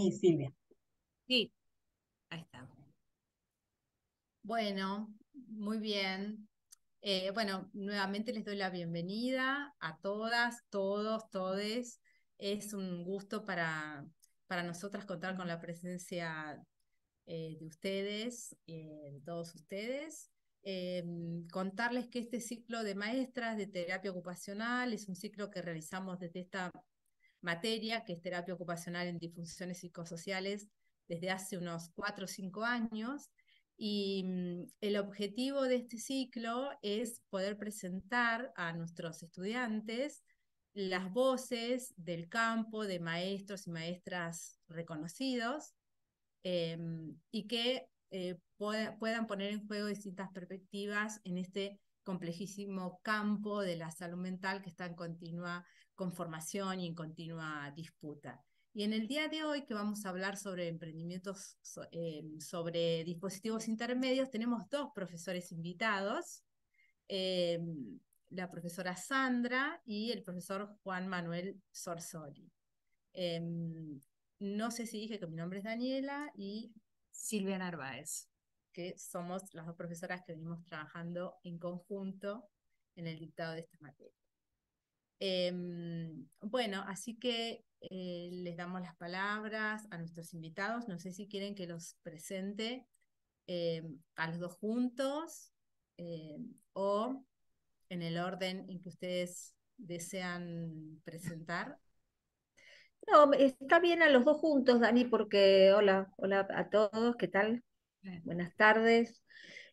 Sí, Silvia. Sí, ahí está. Bueno, muy bien. Eh, bueno, nuevamente les doy la bienvenida a todas, todos, todes. Es un gusto para, para nosotras contar con la presencia eh, de ustedes, y eh, de todos ustedes. contarles que este ciclo de maestras de terapia ocupacional es un ciclo que realizamos desde esta materia, que es terapia ocupacional en disfunciones psicosociales, desde hace unos cuatro o cinco años. Y mm, el objetivo de este ciclo es poder presentar a nuestros estudiantes las voces del campo de maestros y maestras reconocidos em, y que eh, puedan poner en juego distintas perspectivas en este complejísimo campo de la salud mental que está en continua conformación formación y en continua disputa. Y en el día de hoy, que vamos a hablar sobre emprendimientos, eh, sobre dispositivos intermedios, tenemos dos profesores invitados, eh, la profesora Sandra y el profesor Juan Manuel Sorsoli. Eh, no sé si dije que mi nombre es Daniela y Silvia Narváez, que somos las dos profesoras que venimos trabajando en conjunto en el dictado de esta materia. Em, bueno, así que eh, les damos las palabras a nuestros invitados. No sé si quieren que los presente em, a los dos juntos em, o en el orden en que ustedes desean presentar. No, está bien a los dos juntos, Dani, porque hola, hola a todos, ¿qué tal? Buenas tardes.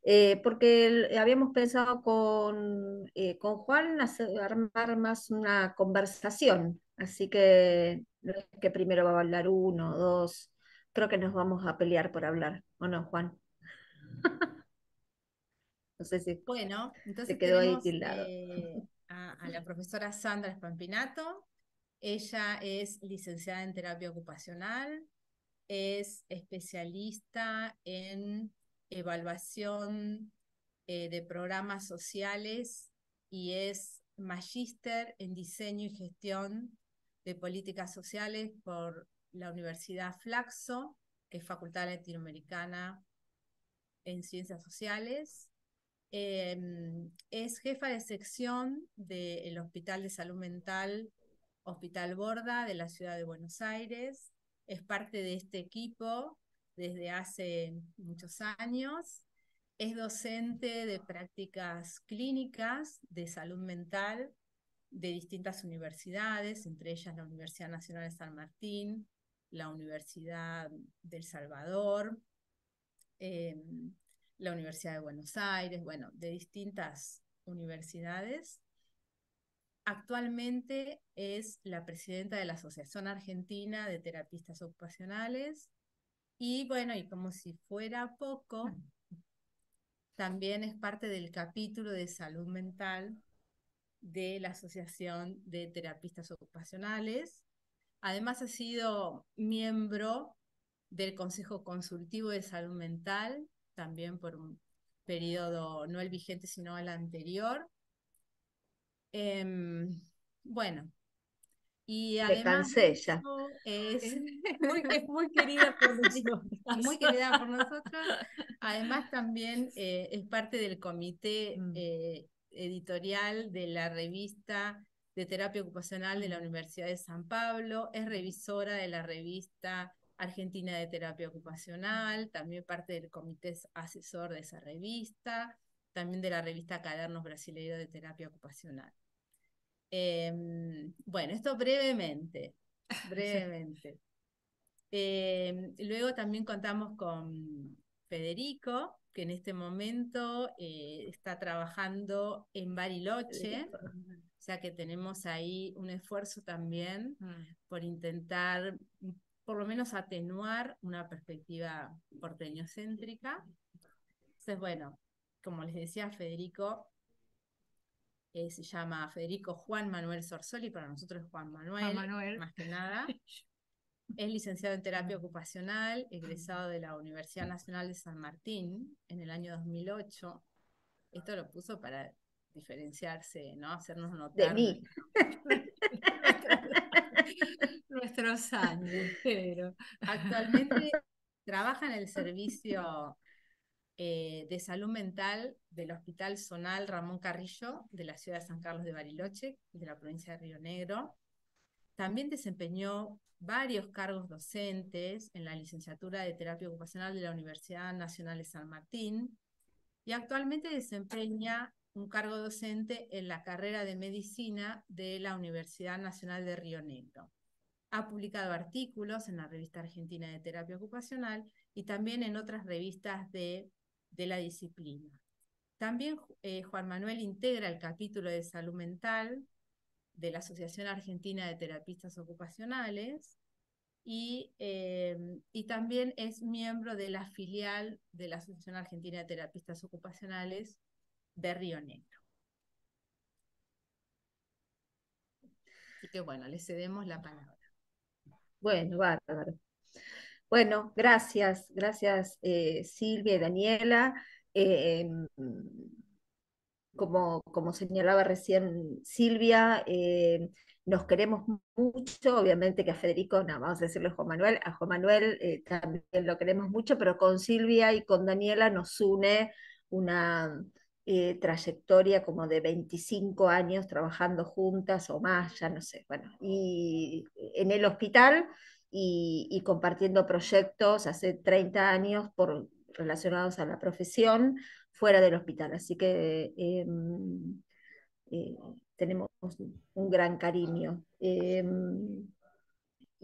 Eh, porque eh, habíamos pensado con, eh, con Juan armar más una conversación, así que no que primero va a hablar uno, dos, creo que nos vamos a pelear por hablar, ¿o no, Juan? no sé si bueno, entonces se quedó ahí tildado. a, la profesora Sandra Spampinato. ella es licenciada en terapia ocupacional, es especialista en evaluación eh, de programas sociales y es magíster en diseño y gestión de políticas sociales por la Universidad Flaxo, que es Facultad Latinoamericana en Ciencias Sociales. Em, es jefa de sección del Hospital de Salud Mental, Hospital Borda de la Ciudad de Buenos Aires. Es parte de este equipo desde hace muchos años. Es docente de prácticas clínicas de salud mental de distintas universidades, entre ellas la Universidad Nacional de San Martín, la Universidad del Salvador, em, la Universidad de Buenos Aires, bueno, de distintas universidades. Actualmente es la presidenta de la Asociación Argentina de Terapistas Ocupacionales y bueno, y como si fuera poco, mm. también es parte del capítulo de salud mental de la Asociación de Terapistas Ocupacionales. Además ha sido miembro del Consejo Consultivo de Salud Mental, también por un periodo no el vigente, sino el anterior. Em, bueno, y además Es, muy, querida por nosotros. Además también eh, es parte del comité mm. eh, editorial de la revista de terapia ocupacional de la Universidad de San Pablo, es revisora de la revista Argentina de Terapia Ocupacional, también parte del comité asesor de esa revista, también de la revista Cadernos Brasileiros de Terapia Ocupacional. Em, bueno, esto brevemente, brevemente. Em, luego también contamos con Federico, que en este momento eh, está trabajando en Bariloche, o sea que tenemos ahí un esfuerzo también mm. por intentar por lo menos atenuar una perspectiva porteño-céntrica. Entonces, bueno, como les decía Federico, se llama Federico Juan Manuel Sorsoli, para nosotros es Juan Manuel, Manuel. más que nada. Es licenciado en terapia ocupacional, egresado de la Universidad Nacional de San Martín en el año 2008. Esto lo puso para diferenciarse, ¿no? Hacernos notar. De mí. Nuestros años, pero. Actualmente trabaja en el servicio eh, de salud mental del Hospital Zonal Ramón Carrillo de la ciudad de San Carlos de Bariloche, y de la provincia de Río Negro. También desempeñó varios cargos docentes en la licenciatura de terapia ocupacional de la Universidad Nacional de San Martín y actualmente desempeña un cargo docente en la carrera de medicina de la Universidad Nacional de Río Negro. Ha publicado artículos en la revista argentina de terapia ocupacional y también en otras revistas de de la disciplina. También eh, Juan Manuel integra el capítulo de salud mental de la Asociación Argentina de Terapistas Ocupacionales em, y, también es miembro de la filial de la Asociación Argentina de Terapistas Ocupacionales de Río Negro. Así que bueno, le cedemos la palabra. Bueno, Bárbara. Bueno, gracias, gracias eh, Silvia y Daniela. Eh, em, como, señalaba recién Silvia, eh, nos queremos mucho, obviamente que a Federico, no, vamos a decirlo a Juan Manuel, a Juan Manuel también lo queremos mucho, pero con Silvia y con Daniela nos une una trayectoria como de 25 años trabajando juntas o más, ya no sé, bueno, y en el hospital y, compartiendo proyectos hace 30 años por, relacionados a la profesión fuera del hospital. Así que em, eh, tenemos un gran cariño. Em,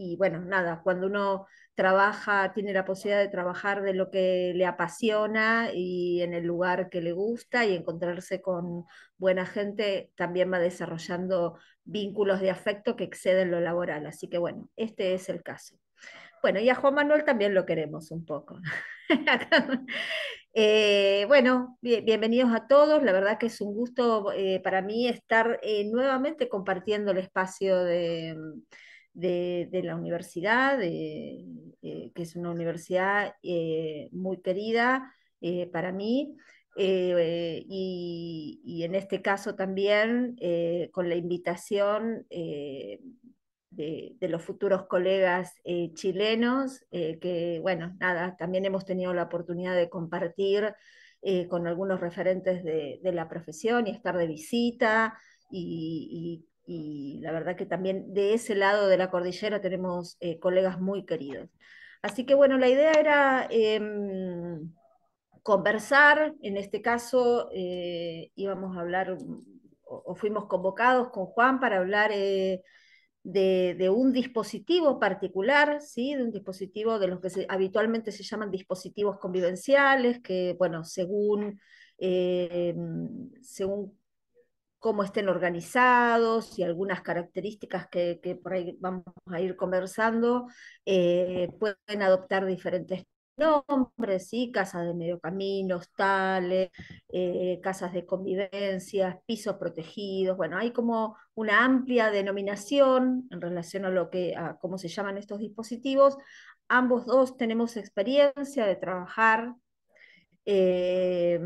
y bueno, nada, cuando uno trabaja, tiene la posibilidad de trabajar de lo que le apasiona y en el lugar que le gusta y encontrarse con buena gente, también va desarrollando vínculos de afecto que exceden lo laboral. Así que bueno, este es el caso. Bueno, y a Juan Manuel también lo queremos un poco. Eh, bueno, bienvenidos a todos. La verdad que es un gusto eh, para mí estar eh, nuevamente compartiendo el espacio de de, la universidad, eh, que es una universidad eh, muy querida eh, para mí. y, en este caso también con la invitación de, los futuros colegas chilenos, que bueno, nada, también hemos tenido la oportunidad de compartir con algunos referentes de, la profesión y estar de visita. Y, y la verdad que también de ese lado de la cordillera tenemos eh, colegas muy queridos. Así que bueno, la idea era em, conversar, en este caso eh, íbamos a hablar o, fuimos convocados con Juan para hablar eh, de, un dispositivo particular, ¿sí? de un dispositivo de los que habitualmente se llaman dispositivos convivenciales, que bueno, según, em, según cómo estén organizados y algunas características que, por ahí vamos a ir conversando, eh, pueden adoptar diferentes nombres, ¿sí? casas de medio camino, hostales, eh, casas de convivencia, pisos protegidos, bueno, hay como una amplia denominación en relación a lo que, cómo se llaman estos dispositivos. Ambos dos tenemos experiencia de trabajar eh,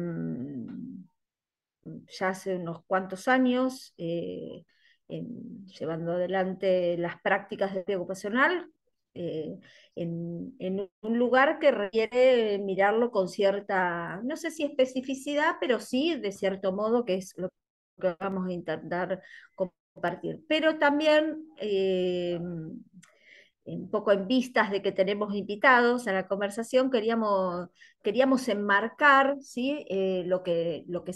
ya hace unos cuantos años eh, llevando adelante las prácticas de ocupacional eh, en, un lugar que requiere mirarlo con cierta, no sé si especificidad, pero sí de cierto modo que es lo que vamos a intentar compartir. Pero también un eh, poco en vistas de que tenemos invitados a la conversación, queríamos, queríamos enmarcar ¿sí? lo, que, lo que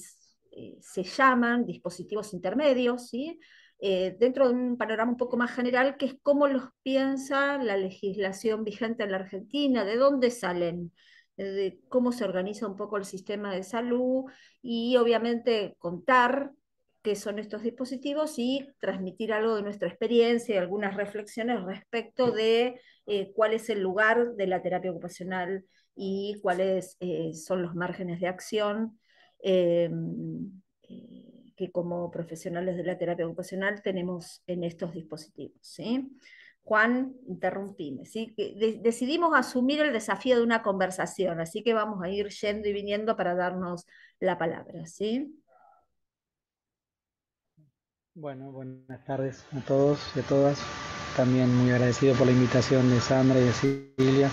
eh, se llaman dispositivos intermedios, eh, dentro de un panorama un poco más general, que es cómo los piensa la legislación vigente en la Argentina, de dónde salen, de cómo se organiza un poco el sistema de salud y obviamente contar qué son estos dispositivos y transmitir algo de nuestra experiencia y algunas reflexiones respecto de eh, cuál es el lugar de la terapia ocupacional y cuáles son los márgenes de acción Em, eh, que como profesionales de la terapia ocupacional tenemos en estos dispositivos. ¿sí? Juan, interrumpime. ¿sí? decidimos asumir el desafío de una conversación, así que vamos a ir yendo y viniendo para darnos la palabra. ¿sí? Bueno, buenas tardes a todos y a todas. También muy agradecido por la invitación de Sandra y de Silvia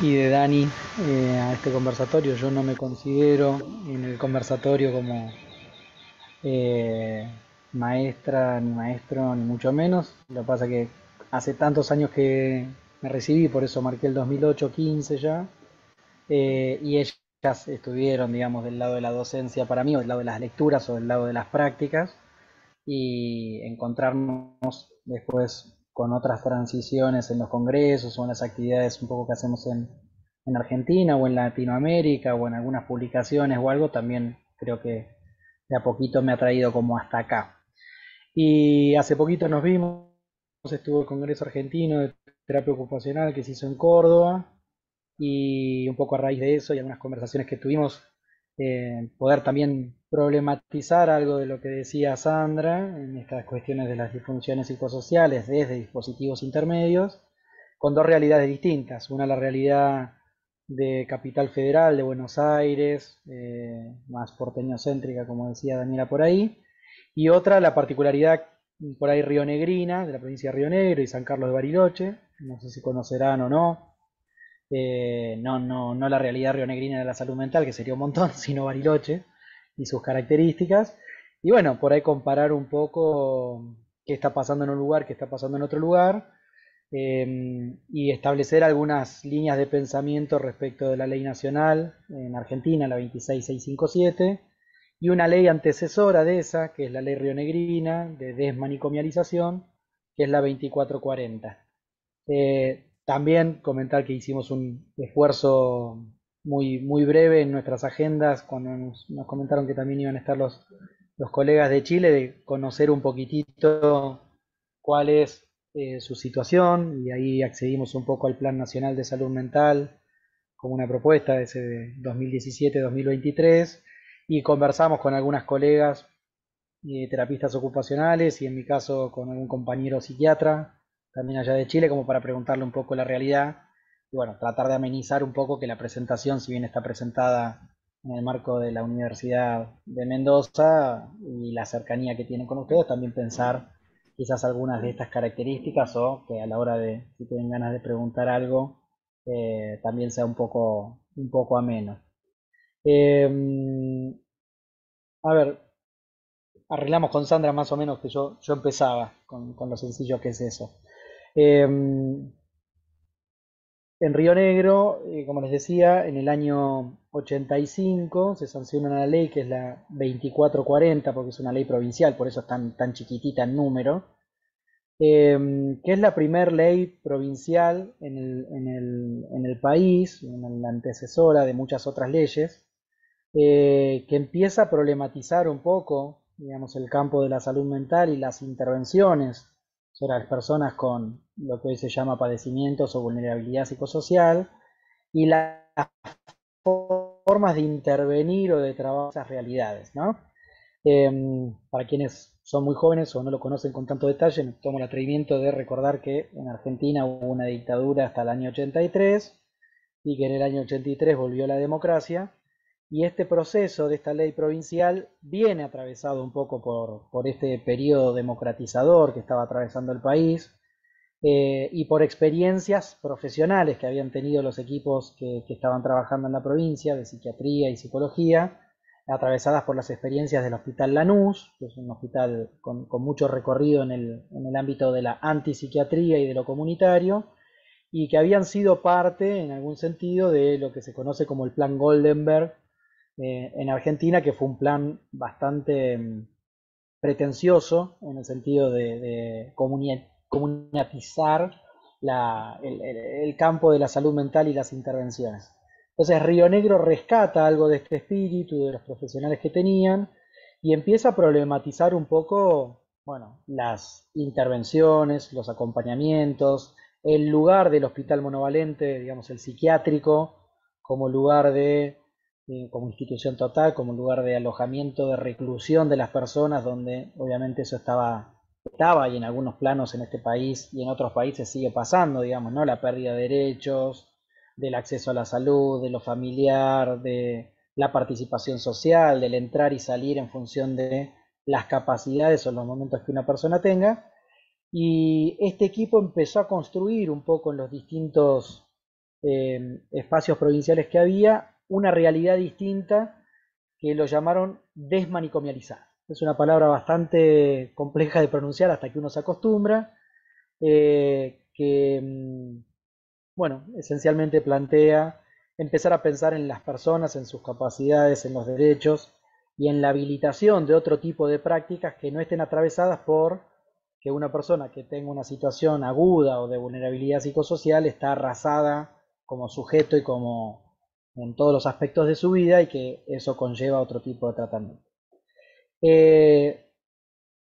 y de Dani eh, a este conversatorio. Yo no me considero en el conversatorio como eh, maestra, ni maestro, ni mucho menos. Lo que pasa es que hace tantos años que me recibí, por eso marqué el 2008, 15 ya, eh, y ellas estuvieron, digamos, del lado de la docencia para mí, o del lado de las lecturas, o del lado de las prácticas, y encontrarnos después con otras transiciones en los congresos o en las actividades un poco que hacemos en, Argentina o en Latinoamérica o en algunas publicaciones o algo, también creo que de a poquito me ha traído como hasta acá. Y hace poquito nos vimos, estuvo el Congreso Argentino de Terapia Ocupacional que se hizo en Córdoba y un poco a raíz de eso y algunas conversaciones que tuvimos, eh, poder también problematizar algo de lo que decía Sandra en estas cuestiones de las disfunciones psicosociales desde dispositivos intermedios, con dos realidades distintas. Una, la realidad de Capital Federal, de Buenos Aires, eh, más porteño-céntrica, como decía Daniela por ahí, y otra, la particularidad por ahí rionegrina, de la provincia de Río Negro y San Carlos de Bariloche, no sé si conocerán o no, eh, no, no, no la realidad rionegrina de la salud mental, que sería un montón, sino Bariloche, y sus características. Y bueno, por ahí comparar un poco qué está pasando en un lugar, qué está pasando en otro lugar, em, y establecer algunas líneas de pensamiento respecto de la ley nacional en Argentina, la 26657, y una ley antecesora de esa, que es la ley rionegrina de desmanicomialización, que es la 2440. Eh, también comentar que hicimos un esfuerzo muy, muy breve en nuestras agendas, cuando nos, comentaron que también iban a estar los, los, colegas de Chile, de conocer un poquitito cuál es eh, su situación, y ahí accedimos un poco al Plan Nacional de Salud Mental, como una propuesta de 2017-2023, y conversamos con algunas colegas eh, terapistas ocupacionales y en mi caso con algún compañero psiquiatra, también allá de Chile, como para preguntarle un poco la realidad y bueno, tratar de amenizar un poco que la presentación, si bien está presentada en el marco de la Universidad de Mendoza y la cercanía que tienen con ustedes, también pensar quizás algunas de estas características o que a la hora de, si tienen ganas de preguntar algo, eh, también sea un poco, un poco ameno. Em, a ver, arreglamos con Sandra más o menos que yo, yo empezaba con, lo sencillo que es eso. Em, en Río Negro, eh, como les decía, en el año 85 se sanciona una ley que es la 2440, porque es una ley provincial, por eso es tan, chiquitita en número, em, que es la primera ley provincial en el, país, en la antecesora de muchas otras leyes, eh, que empieza a problematizar un poco digamos, el campo de la salud mental y las intervenciones sobre las personas con, lo que hoy se llama padecimientos o vulnerabilidad psicosocial, y las formas de intervenir o de trabajar esas realidades. Em, para quienes son muy jóvenes o no lo conocen con tanto detalle, me tomo el atrevimiento de recordar que en Argentina hubo una dictadura hasta el año 83 y que en el año 83 volvió la democracia. Y este proceso de esta ley provincial viene atravesado un poco por, por este periodo democratizador que estaba atravesando el país, eh, y por experiencias profesionales que habían tenido los equipos que, estaban trabajando en la provincia de psiquiatría y psicología, atravesadas por las experiencias del Hospital Lanús, que es un hospital con, mucho recorrido en el, ámbito de la antipsiquiatría y de lo comunitario, y que habían sido parte, en algún sentido, de lo que se conoce como el Plan Goldenberg eh, en Argentina, que fue un plan bastante mm, pretencioso en el sentido de, de comunatizar el, campo de la salud mental y las intervenciones. Entonces Río Negro rescata algo de este espíritu, de los profesionales que tenían, y empieza a problematizar un poco, bueno, las intervenciones, los acompañamientos, el lugar del hospital monovalente, digamos, el psiquiátrico, como lugar de, eh, como institución total, como lugar de alojamiento, de reclusión de las personas, donde obviamente eso estaba estaba y en algunos planos en este país y en otros países sigue pasando, digamos, ¿no? La pérdida de derechos, del acceso a la salud, de lo familiar, de la participación social, del entrar y salir en función de las capacidades o los momentos que una persona tenga. Y este equipo empezó a construir un poco en los distintos em, espacios provinciales que había una realidad distinta que lo llamaron desmanicomializar. Es una palabra bastante compleja de pronunciar hasta que uno se acostumbra, eh, que, mm, bueno, esencialmente plantea empezar a pensar en las personas, en sus capacidades, en los derechos y en la habilitación de otro tipo de prácticas que no estén atravesadas por que una persona que tenga una situación aguda o de vulnerabilidad psicosocial está arrasada como sujeto y como en todos los aspectos de su vida y que eso conlleva otro tipo de tratamiento. Eh,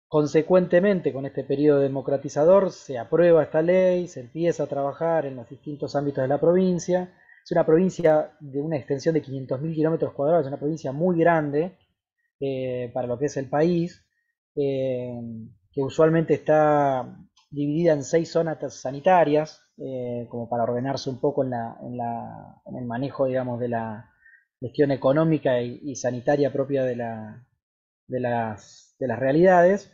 consecuentemente, con este periodo democratizador, se aprueba esta ley, se empieza a trabajar en los distintos ámbitos de la provincia. Es una provincia de una extensión de 500.000 kilómetros cuadrados, es una provincia muy grande eh, para lo que es el país, eh, que usualmente está dividida en seis zonas sanitarias, como para ordenarse un poco en, el manejo, digamos, de la gestión económica y sanitaria propia de la, de las, de las realidades,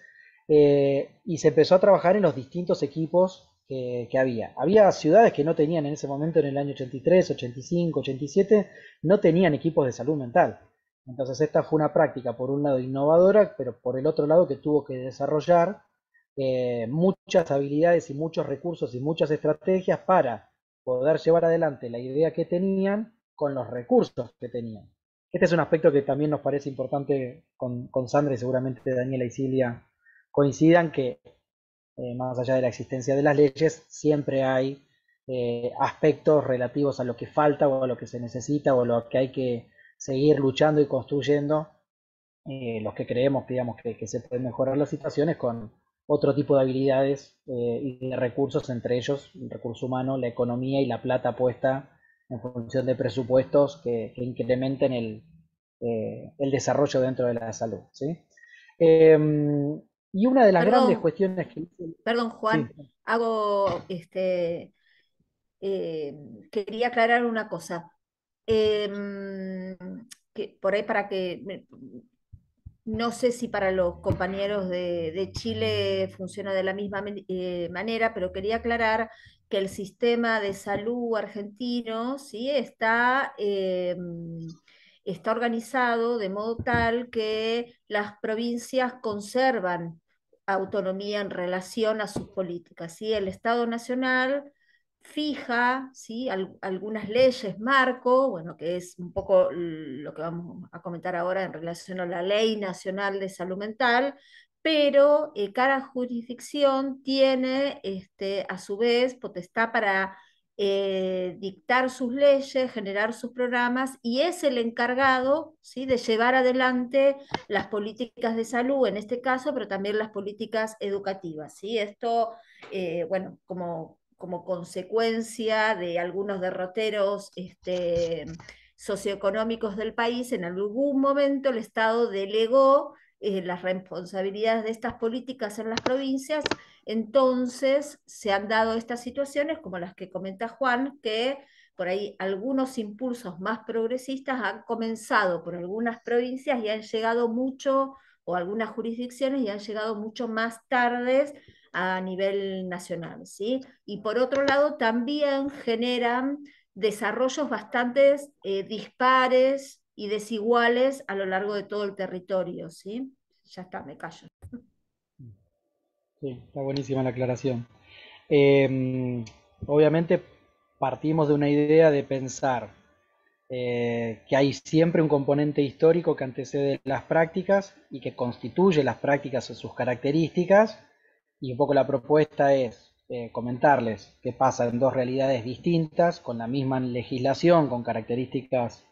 eh, y se empezó a trabajar en los distintos equipos que, había. Había ciudades que no tenían en ese momento, en el año 83, 85, 87, no tenían equipos de salud mental. Entonces esta fue una práctica, por un lado, innovadora, pero por el otro lado que tuvo que desarrollar eh, muchas habilidades y muchos recursos y muchas estrategias para poder llevar adelante la idea que tenían con los recursos que tenían. Este es un aspecto que también nos parece importante con, Sandra y seguramente Daniela y Silvia coincidan, que eh, más allá de la existencia de las leyes, siempre hay eh, aspectos relativos a lo que falta o a lo que se necesita o a lo que hay que seguir luchando y construyendo, eh, los que creemos digamos, que, que, se pueden mejorar las situaciones con otro tipo de habilidades y de recursos, entre ellos el recurso humano, la economía y la plata puesta en función de presupuestos que, incrementen eh, el, desarrollo dentro de la salud. Em, y una de las grandes cuestiones que... Perdón, Juan, hago este... Eh, quería aclarar una cosa. Em, que por ahí para que no sé si para los compañeros de, Chile funciona de la misma eh, manera, pero quería aclarar el sistema de salud argentino ¿sí? está, em, está organizado de modo tal que las provincias conservan autonomía en relación a sus políticas. ¿sí? El Estado Nacional fija ¿sí? algunas leyes marco, bueno, que es un poco lo que vamos a comentar ahora en relación a la Ley Nacional de Salud Mental, pero eh, cada jurisdicción tiene este, a su vez potestad para eh, dictar sus leyes, generar sus programas y es el encargado ¿sí? de llevar adelante las políticas de salud en este caso, pero también las políticas educativas. ¿sí? Esto, eh, bueno, como, consecuencia de algunos derroteros. Este, socioeconómicos del país, en algún momento el Estado delegó eh, las responsabilidades de estas políticas en las provincias, entonces se han dado estas situaciones como las que comenta Juan, que por ahí algunos impulsos más progresistas han comenzado por algunas provincias y han llegado mucho, o algunas jurisdicciones y han llegado mucho más tarde a nivel nacional. ¿sí? Y por otro lado, también generan desarrollos bastante eh, dispares y desiguales a lo largo de todo el territorio, ¿sí? Ya está, me callo. Sí, está buenísima la aclaración. Em, obviamente partimos de una idea de pensar eh, que hay siempre un componente histórico que antecede las prácticas y que constituye las prácticas o sus características, y un poco la propuesta es eh, comentarles qué pasa en dos realidades distintas, con la misma legislación, con características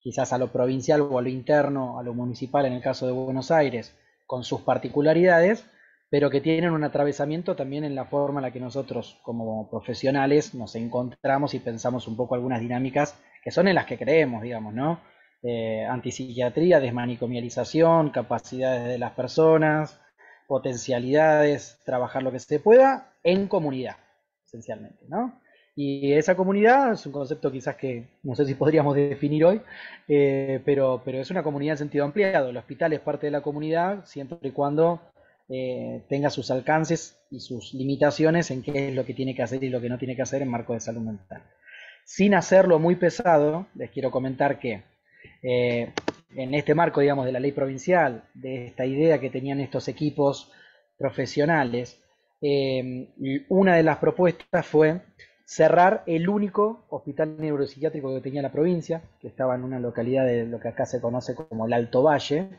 quizás a lo provincial o a lo interno, a lo municipal en el caso de Buenos Aires, con sus particularidades, pero que tienen un atravesamiento también en la forma en la que nosotros como profesionales nos encontramos y pensamos un poco algunas dinámicas que son en las que creemos, digamos, ¿no? Eh, antipsiquiatría, desmanicomialización, capacidades de las personas, potencialidades, trabajar lo que se pueda en comunidad, esencialmente, ¿no? Y esa comunidad es un concepto quizás que no sé si podríamos definir hoy, eh, pero, pero es una comunidad en sentido ampliado. El hospital es parte de la comunidad siempre y cuando eh, tenga sus alcances y sus limitaciones en qué es lo que tiene que hacer y lo que no tiene que hacer en marco de salud mental. Sin hacerlo muy pesado, les quiero comentar que eh, en este marco, digamos, de la ley provincial, de esta idea que tenían estos equipos profesionales, una de las propuestas fue cerrar el único hospital neuropsiquiátrico que tenía la provincia, que estaba en una localidad de lo que acá se conoce como el Alto Valle,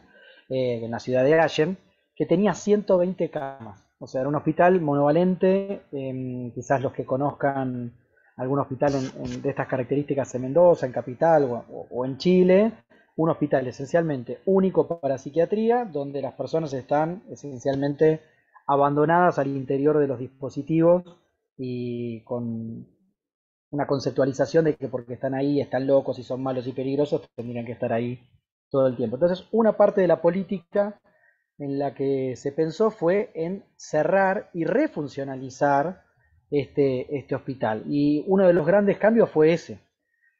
eh, en la ciudad de Allen, que tenía 120 camas. O sea, era un hospital monovalente, em, quizás los que conozcan algún hospital de estas características en Mendoza, en Capital o en Chile, un hospital esencialmente único para psiquiatría, donde las personas están esencialmente abandonadas al interior de los dispositivos y con una conceptualización de que porque están ahí, están locos y son malos y peligrosos, tendrían que estar ahí todo el tiempo. Entonces, una parte de la política en la que se pensó fue en cerrar y refuncionalizar este, este hospital. Y uno de los grandes cambios fue ese,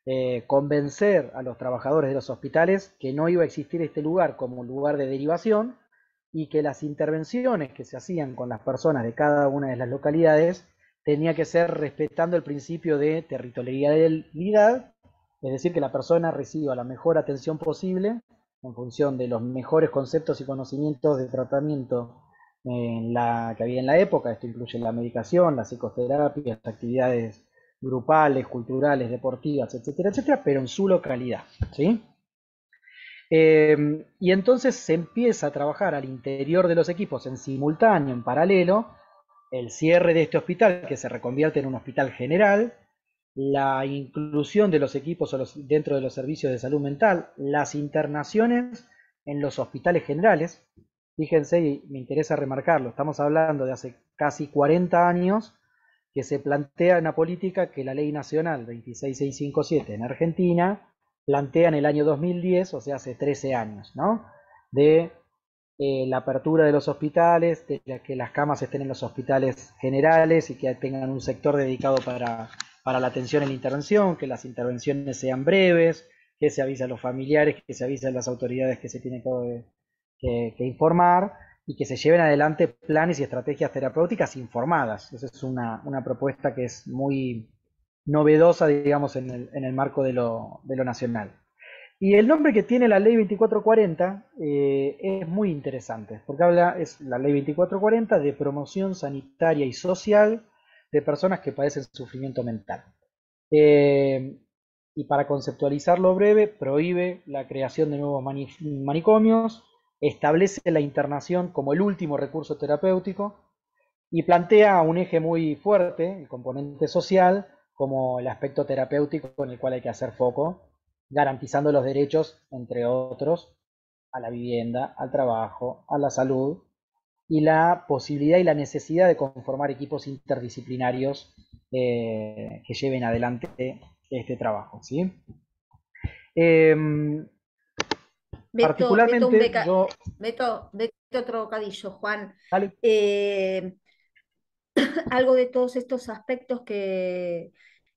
eh, convencer a los trabajadores de los hospitales que no iba a existir este lugar como un lugar de derivación y que las intervenciones que se hacían con las personas de cada una de las localidades tenía que ser respetando el principio de territorialidad, es decir, que la persona reciba la mejor atención posible en función de los mejores conceptos y conocimientos de tratamiento que había en la época. Esto incluye la medicación, la psicoterapia, las actividades grupales, culturales, deportivas, etcétera, etcétera, pero en su localidad. Eh, y entonces se empieza a trabajar al interior de los equipos en simultáneo, en paralelo, el cierre de este hospital, que se reconvierte en un hospital general, la inclusión de los equipos dentro de los servicios de salud mental, las internaciones en los hospitales generales. Fíjense, y me interesa remarcarlo, estamos hablando de hace casi 40 años que se plantea una política que la ley nacional 26657 en Argentina plantea en el año 2010, o sea, hace 13 años, ¿no? De eh, la apertura de los hospitales, que las camas estén en los hospitales generales y que tengan un sector dedicado para, la atención en la intervención, que las intervenciones sean breves, que se avise a los familiares, que se avise a las autoridades que se tienen que, informar y que se lleven adelante planes y estrategias terapéuticas informadas. Esa es una, una propuesta que es muy novedosa, digamos, en el, en el marco de lo, de lo nacional. Y el nombre que tiene la ley 2440 eh, es muy interesante, porque habla, es la ley 2440 de promoción sanitaria y social de personas que padecen sufrimiento mental. Eh, y para conceptualizarlo breve, prohíbe la creación de nuevos manicomios, establece la internación como el último recurso terapéutico y plantea un eje muy fuerte, el componente social, como el aspecto terapéutico en el cual hay que hacer foco garantizando los derechos, entre otros, a la vivienda, al trabajo, a la salud y la posibilidad y la necesidad de conformar equipos interdisciplinarios eh, que lleven adelante este trabajo. ¿sí? Em, particularmente otro bocadillo, Juan. Eh, algo de todos estos aspectos que,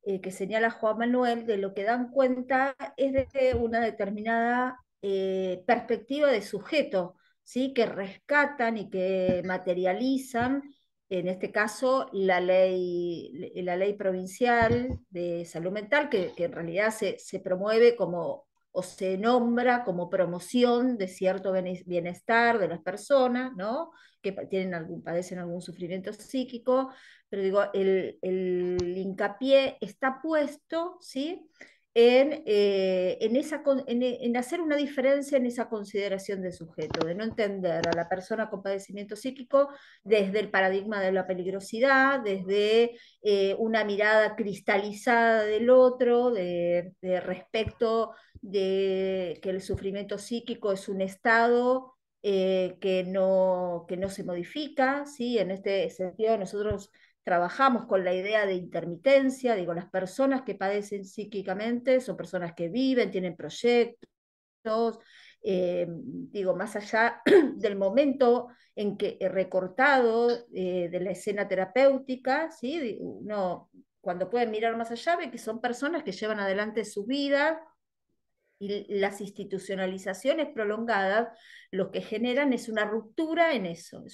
eh, que señala Juan Manuel, de lo que dan cuenta es de una determinada eh, perspectiva de sujeto, ¿sí? que rescatan y que materializan, en este caso, la ley, la ley provincial de salud mental, que, en realidad se, se promueve como o se nombra como promoción de cierto bienestar de las personas, ¿no? Que tienen algún, padecen algún sufrimiento psíquico, pero digo, el, el hincapié está puesto, ¿sí? Eh, en, esa, en, hacer una diferencia en esa consideración del sujeto, de no entender a la persona con padecimiento psíquico desde el paradigma de la peligrosidad, desde eh, una mirada cristalizada del otro, de, respecto de que el sufrimiento psíquico es un estado eh, que, no, que no se modifica, ¿sí? en este sentido nosotros trabajamos con la idea de intermitencia, digo, las personas que padecen psíquicamente son personas que viven, tienen proyectos, eh, digo, más allá del momento en que recortado eh, de la escena terapéutica, ¿sí? uno cuando pueden mirar más allá ve que son personas que llevan adelante su vida, y las institucionalizaciones prolongadas lo que generan es una ruptura en eso,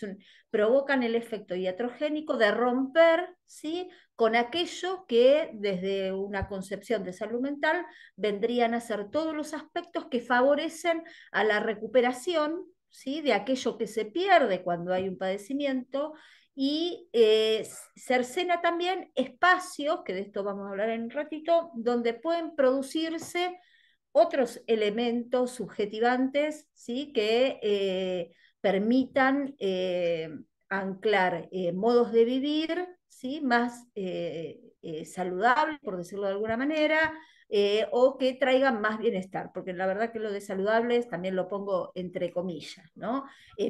provocan el efecto iatrogénico de romper ¿sí? con aquello que desde una concepción de salud mental vendrían a ser todos los aspectos que favorecen a la recuperación de aquello que se pierde cuando hay un padecimiento y eh, cercena también espacios, que de esto vamos a hablar en un ratito, donde pueden producirse otros elementos subjetivantes ¿sí? que eh, permitan eh, anclar eh, modos de vivir ¿sí? más saludables, por decirlo de alguna manera, o que traigan más bienestar, porque la verdad que lo de saludables también lo pongo entre comillas, ¿no?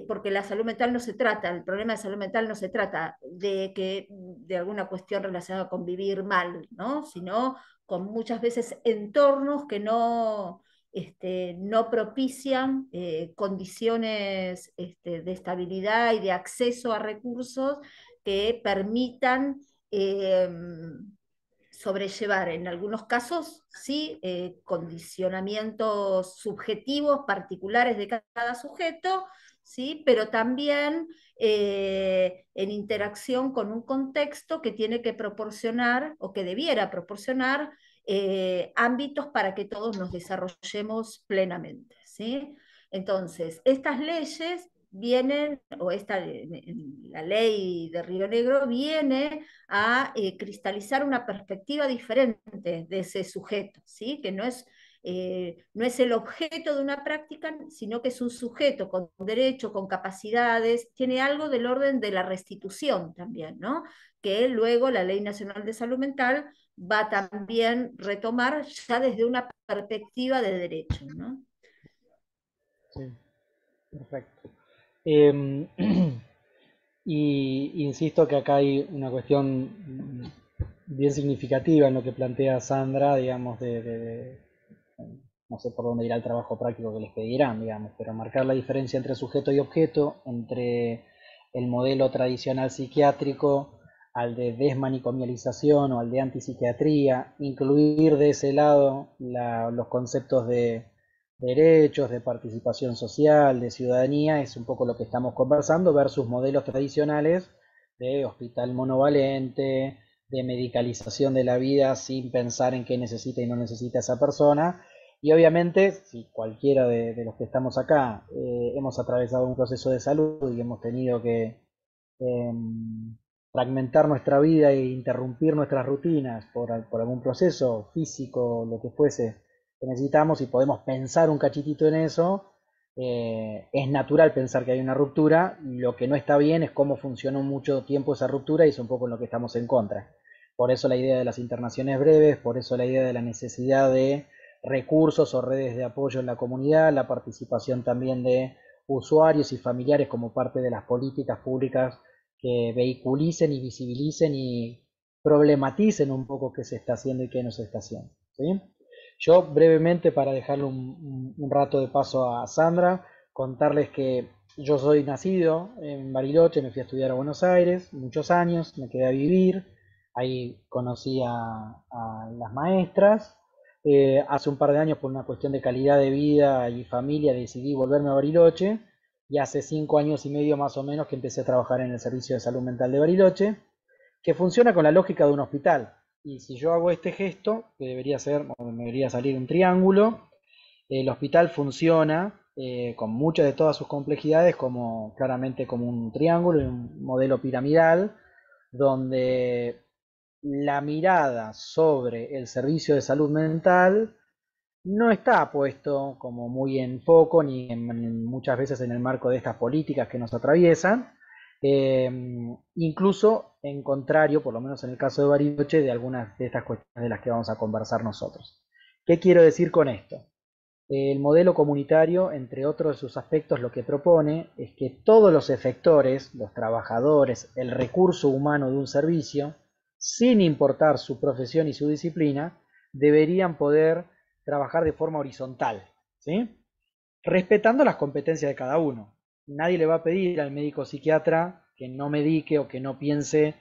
porque la salud mental no se trata, el problema de salud mental no se trata de, que, de alguna cuestión relacionada con vivir mal, ¿no? sino con muchas veces entornos que no, este, propician eh, condiciones este, de estabilidad y de acceso a recursos que permitan em, sobrellevar, en algunos casos, sí, eh, condicionamientos subjetivos particulares de cada sujeto, ¿sí? pero también eh, en interacción con un contexto que tiene que proporcionar o que debiera proporcionar eh, ámbitos para que todos nos desarrollemos plenamente. ¿sí? Entonces, estas leyes vienen, o esta, la ley de Río Negro viene a eh, cristalizar una perspectiva diferente de ese sujeto, ¿sí? que no es, eh, no es el objeto de una práctica, sino que es un sujeto con derecho, con capacidades, tiene algo del orden de la restitución también, ¿no? que luego la Ley Nacional de Salud Mental va a también retomar ya desde una perspectiva de derecho. ¿no? Sí, perfecto. Em, y insisto que acá hay una cuestión bien significativa en lo que plantea Sandra, digamos, de no sé por dónde irá el trabajo práctico que les pedirán, digamos, pero marcar la diferencia entre sujeto y objeto, entre el modelo tradicional psiquiátrico al de desmanicomialización o al de antipsiquiatría, incluir de ese lado los conceptos de derechos, de participación social, de ciudadanía, es un poco lo que estamos conversando, versus modelos tradicionales de hospital monovalente, de medicalización de la vida sin pensar en qué necesita y no necesita esa persona. Y obviamente, si cualquiera de, los que estamos acá eh, hemos atravesado un proceso de salud y hemos tenido que em, fragmentar nuestra vida e interrumpir nuestras rutinas por, algún proceso físico, lo que fuese que necesitamos y podemos pensar un cachitito en eso, eh, es natural pensar que hay una ruptura, lo que no está bien es cómo funcionó mucho tiempo esa ruptura y es un poco en lo que estamos en contra. Por eso la idea de las internaciones breves, por eso la idea de la necesidad de recursos o redes de apoyo en la comunidad, la participación también de usuarios y familiares como parte de las políticas públicas que vehiculicen y visibilicen y problematicen un poco qué se está haciendo y qué no se está haciendo. ¿sí? Yo brevemente, para dejarle un, rato de paso a Sandra, contarles que yo soy nacido en Bariloche, me fui a estudiar a Buenos Aires, muchos años, me quedé a vivir, ahí conocí a, las maestras. Eh, hace un par de años, por una cuestión de calidad de vida y familia, decidí volverme a Bariloche y hace cinco años y medio más o menos que empecé a trabajar en el Servicio de Salud Mental de Bariloche, que funciona con la lógica de un hospital. Y si yo hago este gesto, que debería ser, me debería salir un triángulo, el hospital funciona eh, con muchas de todas sus complejidades, como claramente como un triángulo y un modelo piramidal, donde la mirada sobre el servicio de salud mental no está puesto como muy en foco ni en, muchas veces en el marco de estas políticas que nos atraviesan. Eh, incluso en contrario, por lo menos en el caso de Bariloche, de algunas de estas cuestiones de las que vamos a conversar nosotros. ¿Qué quiero decir con esto? El modelo comunitario, entre otros de sus aspectos, lo que propone es que todos los efectores, los trabajadores, el recurso humano de un servicio, sin importar su profesión y su disciplina, deberían poder trabajar de forma horizontal, ¿sí? respetando las competencias de cada uno. Nadie le va a pedir al médico psiquiatra que no medique o que no piense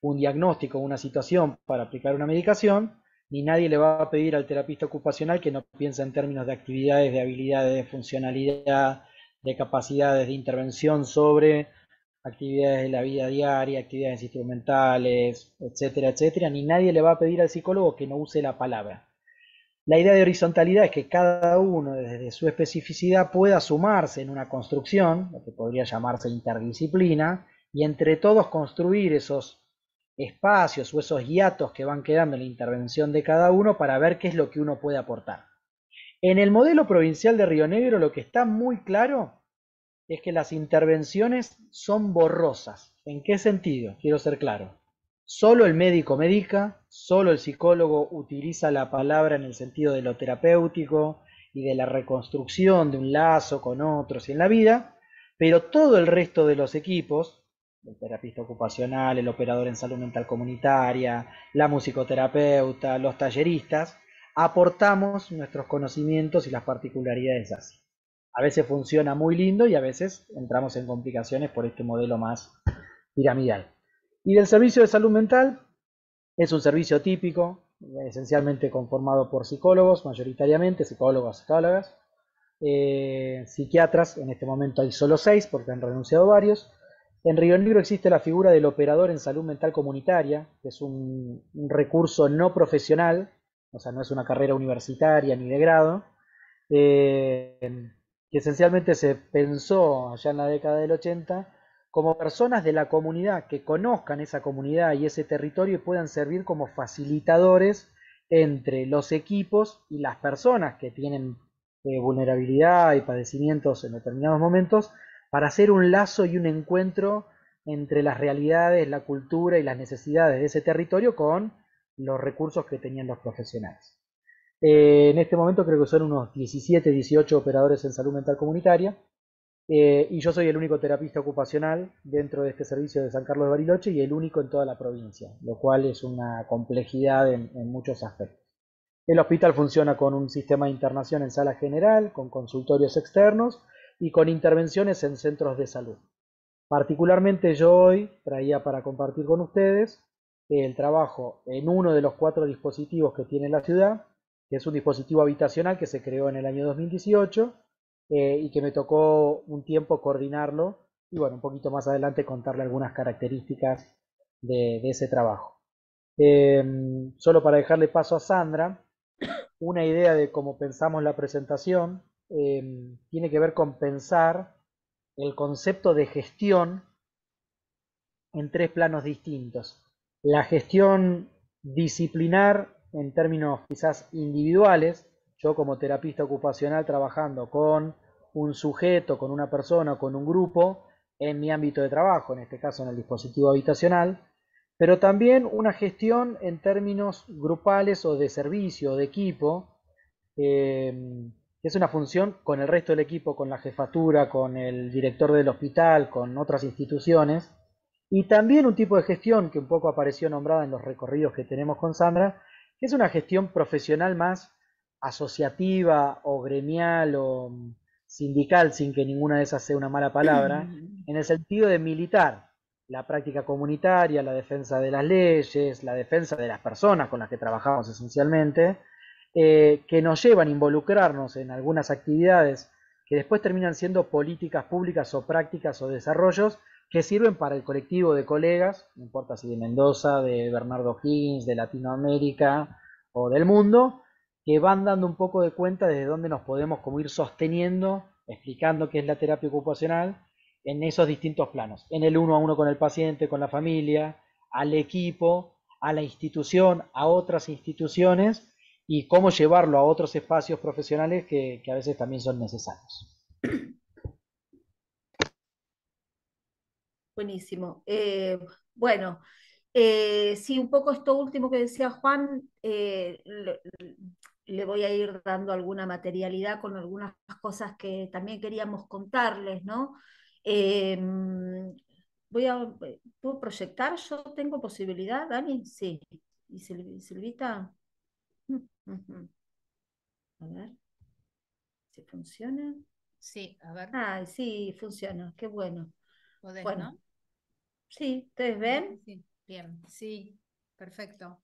un diagnóstico o una situación para aplicar una medicación, ni nadie le va a pedir al terapista ocupacional que no piense en términos de actividades, de habilidades, de funcionalidad, de capacidades de intervención sobre actividades de la vida diaria, actividades instrumentales, etcétera, etcétera, ni nadie le va a pedir al psicólogo que no use la palabra. La idea de horizontalidad es que cada uno desde su especificidad pueda sumarse en una construcción, lo que podría llamarse interdisciplina, y entre todos construir esos espacios o esos hiatos que van quedando en la intervención de cada uno para ver qué es lo que uno puede aportar. En el modelo provincial de Río Negro lo que está muy claro es que las intervenciones son borrosas. ¿En qué sentido? Quiero ser claro. Solo el médico medica, Solo el psicólogo utiliza la palabra en el sentido de lo terapéutico y de la reconstrucción de un lazo con otros y en la vida, pero todo el resto de los equipos, el terapista ocupacional, el operador en salud mental comunitaria, la musicoterapeuta, los talleristas, aportamos nuestros conocimientos y las particularidades A veces funciona muy lindo y a veces entramos en complicaciones por este modelo más piramidal. Y del servicio de salud mental, es un servicio típico, esencialmente conformado por psicólogos, mayoritariamente psicólogos, psicólogas, eh, psiquiatras, en este momento hay solo seis porque han renunciado varios. En Río Negro existe la figura del operador en salud mental comunitaria, que es un, recurso no profesional, o sea, no es una carrera universitaria ni de grado, eh, que esencialmente se pensó allá en la década del 80 como personas de la comunidad que conozcan esa comunidad y ese territorio y puedan servir como facilitadores entre los equipos y las personas que tienen eh, vulnerabilidad y padecimientos en determinados momentos para hacer un lazo y un encuentro entre las realidades, la cultura y las necesidades de ese territorio con los recursos que tenían los profesionales. Eh, en este momento creo que son unos 17, 18 operadores en salud mental comunitaria eh, y yo soy el único terapista ocupacional dentro de este servicio de San Carlos de Bariloche y el único en toda la provincia, lo cual es una complejidad en, en muchos aspectos. El hospital funciona con un sistema de internación en sala general, con consultorios externos y con intervenciones en centros de salud. Particularmente yo hoy traía para compartir con ustedes el trabajo en uno de los cuatro dispositivos que tiene la ciudad, que es un dispositivo habitacional que se creó en el año 2018 eh, y que me tocó un tiempo coordinarlo y bueno, un poquito más adelante contarle algunas características de, ese trabajo. Em, solo para dejarle paso a Sandra, una idea de cómo pensamos la presentación em, tiene que ver con pensar el concepto de gestión en tres planos distintos. La gestión disciplinar en términos quizás individuales, yo como terapista ocupacional trabajando con un sujeto, con una persona, con un grupo, en mi ámbito de trabajo, en este caso en el dispositivo habitacional, pero también una gestión en términos grupales o de servicio, de equipo, eh, que es una función con el resto del equipo, con la jefatura, con el director del hospital, con otras instituciones, y también un tipo de gestión que un poco apareció nombrada en los recorridos que tenemos con Sandra, que es una gestión profesional más asociativa o gremial o mm, sindical, sin que ninguna de esas sea una mala palabra, mm. en el sentido de militar, la práctica comunitaria, la defensa de las leyes, la defensa de las personas con las que trabajamos esencialmente, eh, que nos llevan a involucrarnos en algunas actividades que después terminan siendo políticas públicas o prácticas o desarrollos que sirven para el colectivo de colegas, no importa si de Mendoza, de Bernardo Higgins, de Latinoamérica o del mundo, que van dando un poco de cuenta desde dónde nos podemos como ir sosteniendo, explicando qué es la terapia ocupacional en esos distintos planos, en el uno a uno con el paciente, con la familia, al equipo, a la institución, a otras instituciones y cómo llevarlo a otros espacios profesionales que, a veces también son necesarios. Buenísimo. Eh, bueno, eh, sí, un poco esto último que decía Juan, eh, le voy a ir dando alguna materialidad con algunas cosas que también queríamos contarles, ¿no? Em, voy a, ¿Puedo proyectar? ¿Yo tengo posibilidad, Dani? Sí. ¿Y Silvita? Mm, a ver si funciona. Sí, a ver. Ah, sí, funciona, qué bueno. bueno. ¿no? Sí, ¿ustedes ven? Sí, bien, sí, perfecto.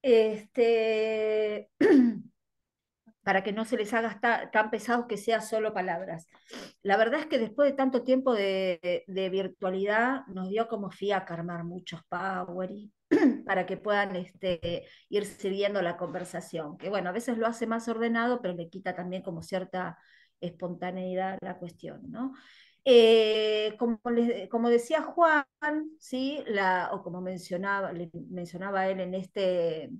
Este, para que no se les haga tan pesado que sea solo palabras. La verdad es que después de tanto tiempo de, virtualidad, nos dio como fiaca carmar muchos power para que puedan este, ir sirviendo la conversación, que bueno, a veces lo hace más ordenado, pero le quita también como cierta espontaneidad la cuestión, ¿no? Eh, como, decía Juan, ¿sí? la, o como mencionaba, mencionaba él en este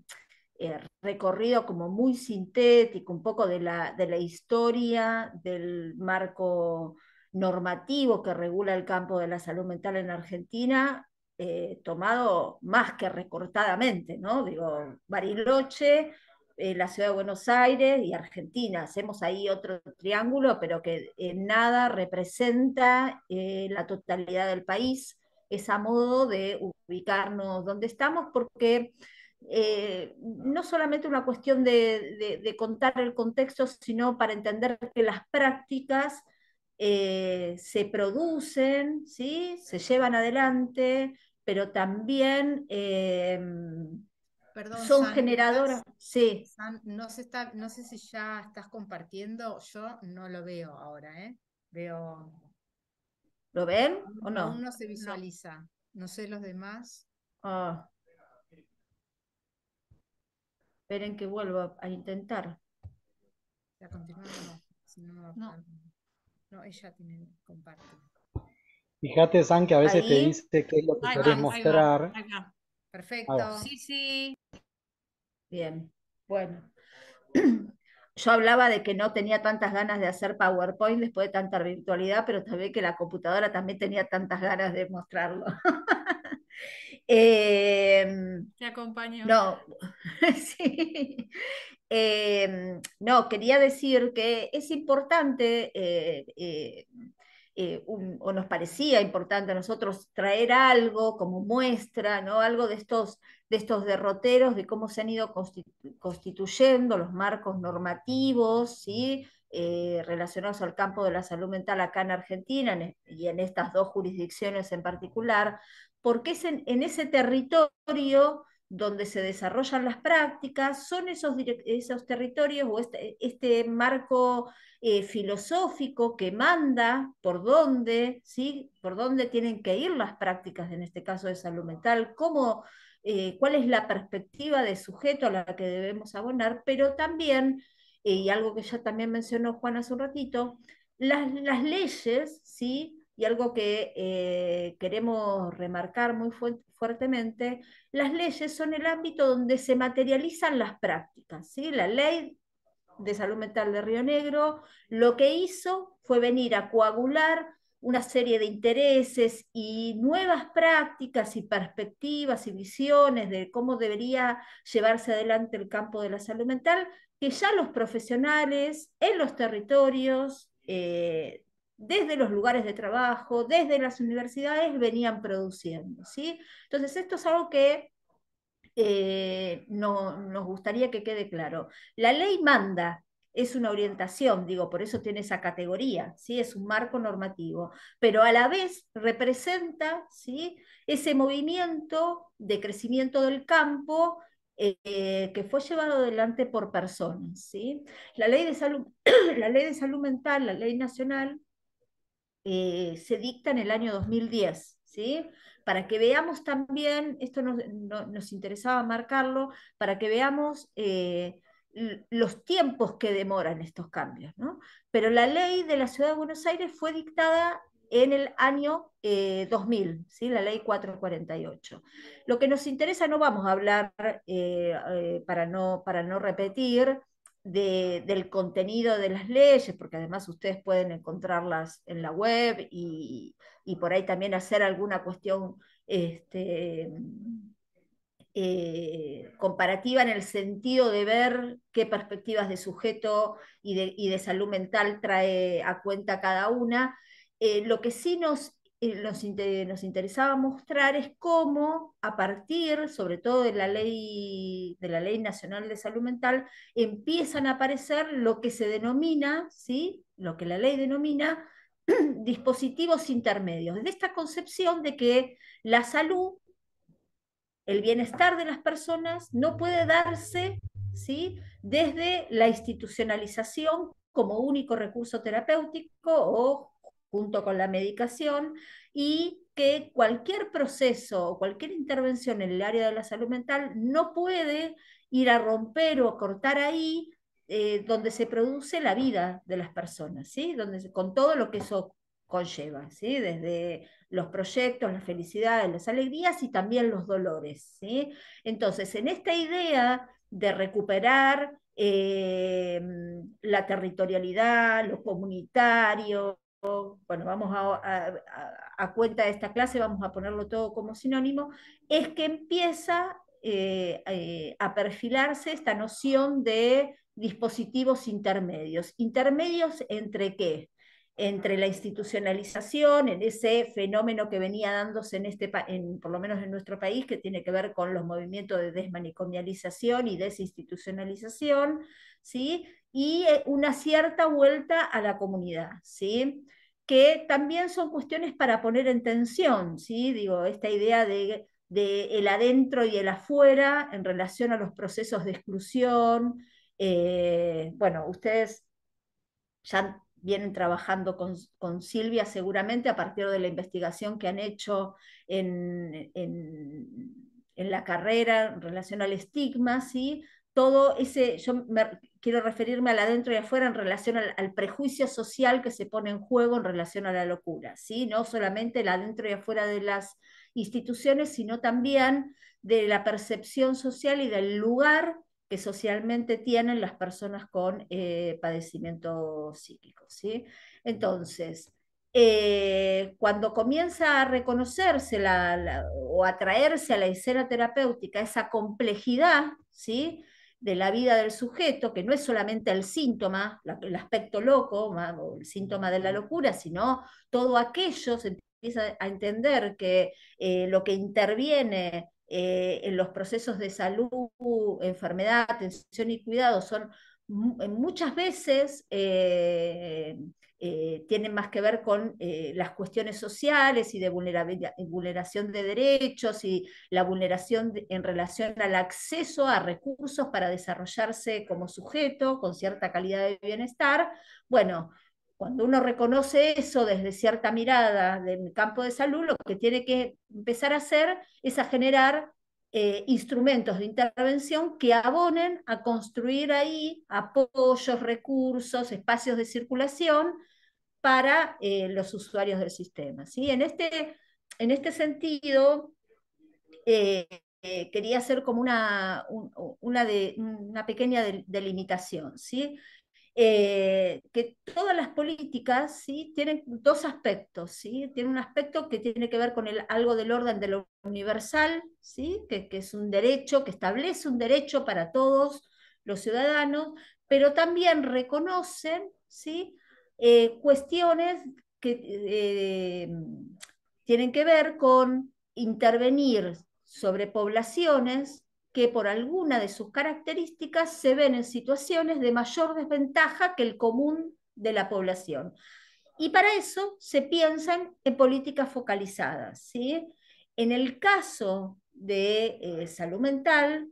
eh, recorrido como muy sintético, un poco de la, de la historia del marco normativo que regula el campo de la salud mental en Argentina, eh, tomado más que recortadamente, ¿no? Digo, Bariloche, eh, la ciudad de Buenos Aires y Argentina. Hacemos ahí otro triángulo, pero que en nada representa la totalidad del país. Es a modo de ubicarnos donde estamos, porque eh, no solamente una cuestión de, contar el contexto, sino para entender que las prácticas eh, se producen, ¿sí? se llevan adelante, pero también eh, son generadoras. sí. no, sé está, no sé si ya estás compartiendo, yo no lo veo ahora, veo... ¿Lo ven o no? no se visualiza, no, sé los demás. Ah. Esperen que vuelva a intentar. La No, no. no, ella tiene, comparto. Fíjate, San, que a veces te dice qué es lo que querés mostrar. Perfecto. Sí, sí. Bien, bueno. Yo hablaba de que no tenía tantas ganas de hacer PowerPoint después de tanta virtualidad, pero también que la computadora también tenía tantas ganas de mostrarlo. Em, Te No, sí. Em, no, quería decir que es importante, eh, eh, eh, o nos parecía importante a nosotros traer algo como muestra, ¿no? algo de estos, de estos derroteros, de cómo se han ido constituyendo los marcos normativos, ¿sí? Eh, relacionados al campo de la salud mental acá en Argentina y en estas dos jurisdicciones en particular, porque es en, ese territorio donde se desarrollan las prácticas, son esos, esos territorios o este, este marco eh, filosófico que manda por dónde, ¿sí? por dónde tienen que ir las prácticas, en este caso de salud mental, cómo, eh, cuál es la perspectiva de sujeto a la que debemos abonar, pero también y algo que ya también mencionó Juan hace un ratito, las, leyes, ¿sí? y algo que eh, queremos remarcar muy fuertemente, las leyes son el ámbito donde se materializan las prácticas. ¿sí? La ley de salud mental de Río Negro lo que hizo fue venir a coagular una serie de intereses y nuevas prácticas y perspectivas y visiones de cómo debería llevarse adelante el campo de la salud mental que ya los profesionales en los territorios, eh, desde los lugares de trabajo, desde las universidades, venían produciendo. ¿sí? Entonces, esto es algo que eh, nos gustaría que quede claro. La ley manda, es una orientación, digo, por eso tiene esa categoría, ¿sí? es un marco normativo, pero a la vez representa ¿sí? ese movimiento de crecimiento del campo eh, eh, que fue llevado adelante por personas. ¿sí? La, ley de salud, la ley de salud mental, la ley nacional, eh, se dicta en el año 2010. ¿sí? Para que veamos también, esto nos, nos interesaba marcarlo, para que veamos los tiempos que demoran estos cambios. ¿no? Pero la ley de la Ciudad de Buenos Aires fue dictada en el año 2000, eh, ¿sí? la ley 448. Lo que nos interesa, no vamos a hablar eh, eh, para, no, para no repetir, del contenido de las leyes, porque además ustedes pueden encontrarlas en la web y, por ahí también hacer alguna cuestión este, comparativa en el sentido de ver qué perspectivas de sujeto y de salud mental trae a cuenta cada una. Eh, lo que sí eh, nos, interesaba mostrar es cómo, a partir, sobre todo de la, ley, de la Ley Nacional de Salud Mental, empiezan a aparecer lo que se denomina, ¿sí? lo que la ley denomina, dispositivos intermedios, desde esta concepción de que la salud, el bienestar de las personas no puede darse ¿sí? desde la institucionalización como único recurso terapéutico o junto con la medicación y que cualquier proceso o cualquier intervención en el área de la salud mental no puede ir a romper o cortar ahí eh, donde se produce la vida de las personas, ¿sí? donde, con todo lo que eso conlleva, ¿sí? desde los proyectos, las felicidades, las alegrías y también los dolores. Entonces, en esta idea de recuperar eh, la territorialidad, lo comunitario, bueno, vamos a, cuenta de esta clase, vamos a ponerlo todo como sinónimo, es que empieza eh, eh, a perfilarse esta noción de dispositivos intermedios. ¿Intermedios entre qué? entre la institucionalización, en ese fenómeno que venía dándose en este en, por lo menos en nuestro país, que tiene que ver con los movimientos de desmanicomialización y desinstitucionalización, ¿sí? y eh, una cierta vuelta a la comunidad, ¿sí? que también son cuestiones para poner en tensión, ¿sí? digo, esta idea de, de el adentro y el afuera en relación a los procesos de exclusión. Eh, bueno, ustedes ya vienen trabajando con, Silvia seguramente a partir de la investigación que han hecho en, la carrera en relación al estigma, ¿sí? todo ese, yo quiero referirme a la dentro y afuera en relación al, prejuicio social que se pone en juego en relación a la locura, ¿sí? no solamente la dentro y afuera de las instituciones, sino también de la percepción social y del lugar que socialmente tienen las personas con eh, padecimiento psíquico. ¿sí? Entonces, eh, cuando comienza a reconocerse o a traerse a la escena terapéutica esa complejidad ¿sí? de la vida del sujeto, que no es solamente el síntoma, el aspecto loco, el síntoma de la locura, sino todo aquello, se empieza a entender que eh, lo que interviene eh, en los procesos de salud, enfermedad, atención y cuidado son eh, muchas veces eh, tienen más que ver con las cuestiones sociales y de vulneración de derechos y la vulneración en relación al acceso a recursos para desarrollarse como sujeto con cierta calidad de bienestar. Bueno, cuando uno reconoce eso desde cierta mirada del campo de salud, lo que tiene que empezar a hacer es a generar eh, instrumentos de intervención que abonen a construir ahí apoyos, recursos, espacios de circulación para eh, los usuarios del sistema. ¿sí? En, este, en este sentido, eh, quería hacer como una, una pequeña delimitación. ¿sí? Eh, que todas las políticas ¿sí? tienen dos aspectos. ¿sí? Tiene un aspecto que tiene que ver con el, algo del orden de lo universal, ¿sí? que, es un derecho, que establece un derecho para todos los ciudadanos, pero también reconocen ¿sí? Eh, cuestiones que eh, tienen que ver con intervenir sobre poblaciones que por alguna de sus características se ven en situaciones de mayor desventaja que el común de la población. Y para eso se piensan en políticas focalizadas. ¿sí? En el caso de eh, salud mental,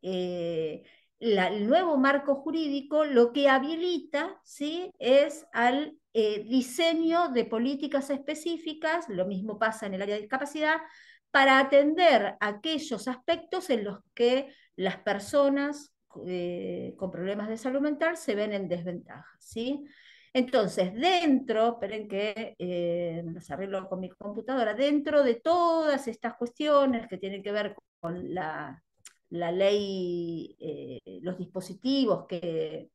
eh, el nuevo marco jurídico lo que habilita ¿sí? es al eh, diseño de políticas específicas, lo mismo pasa en el área de discapacidad, para atender aquellos aspectos en los que las personas eh, con problemas de salud mental se ven en desventaja. Entonces, dentro, esperen que eh, arreglo con mi computadora, dentro de todas estas cuestiones que tienen que ver con la, ley, eh, los dispositivos que,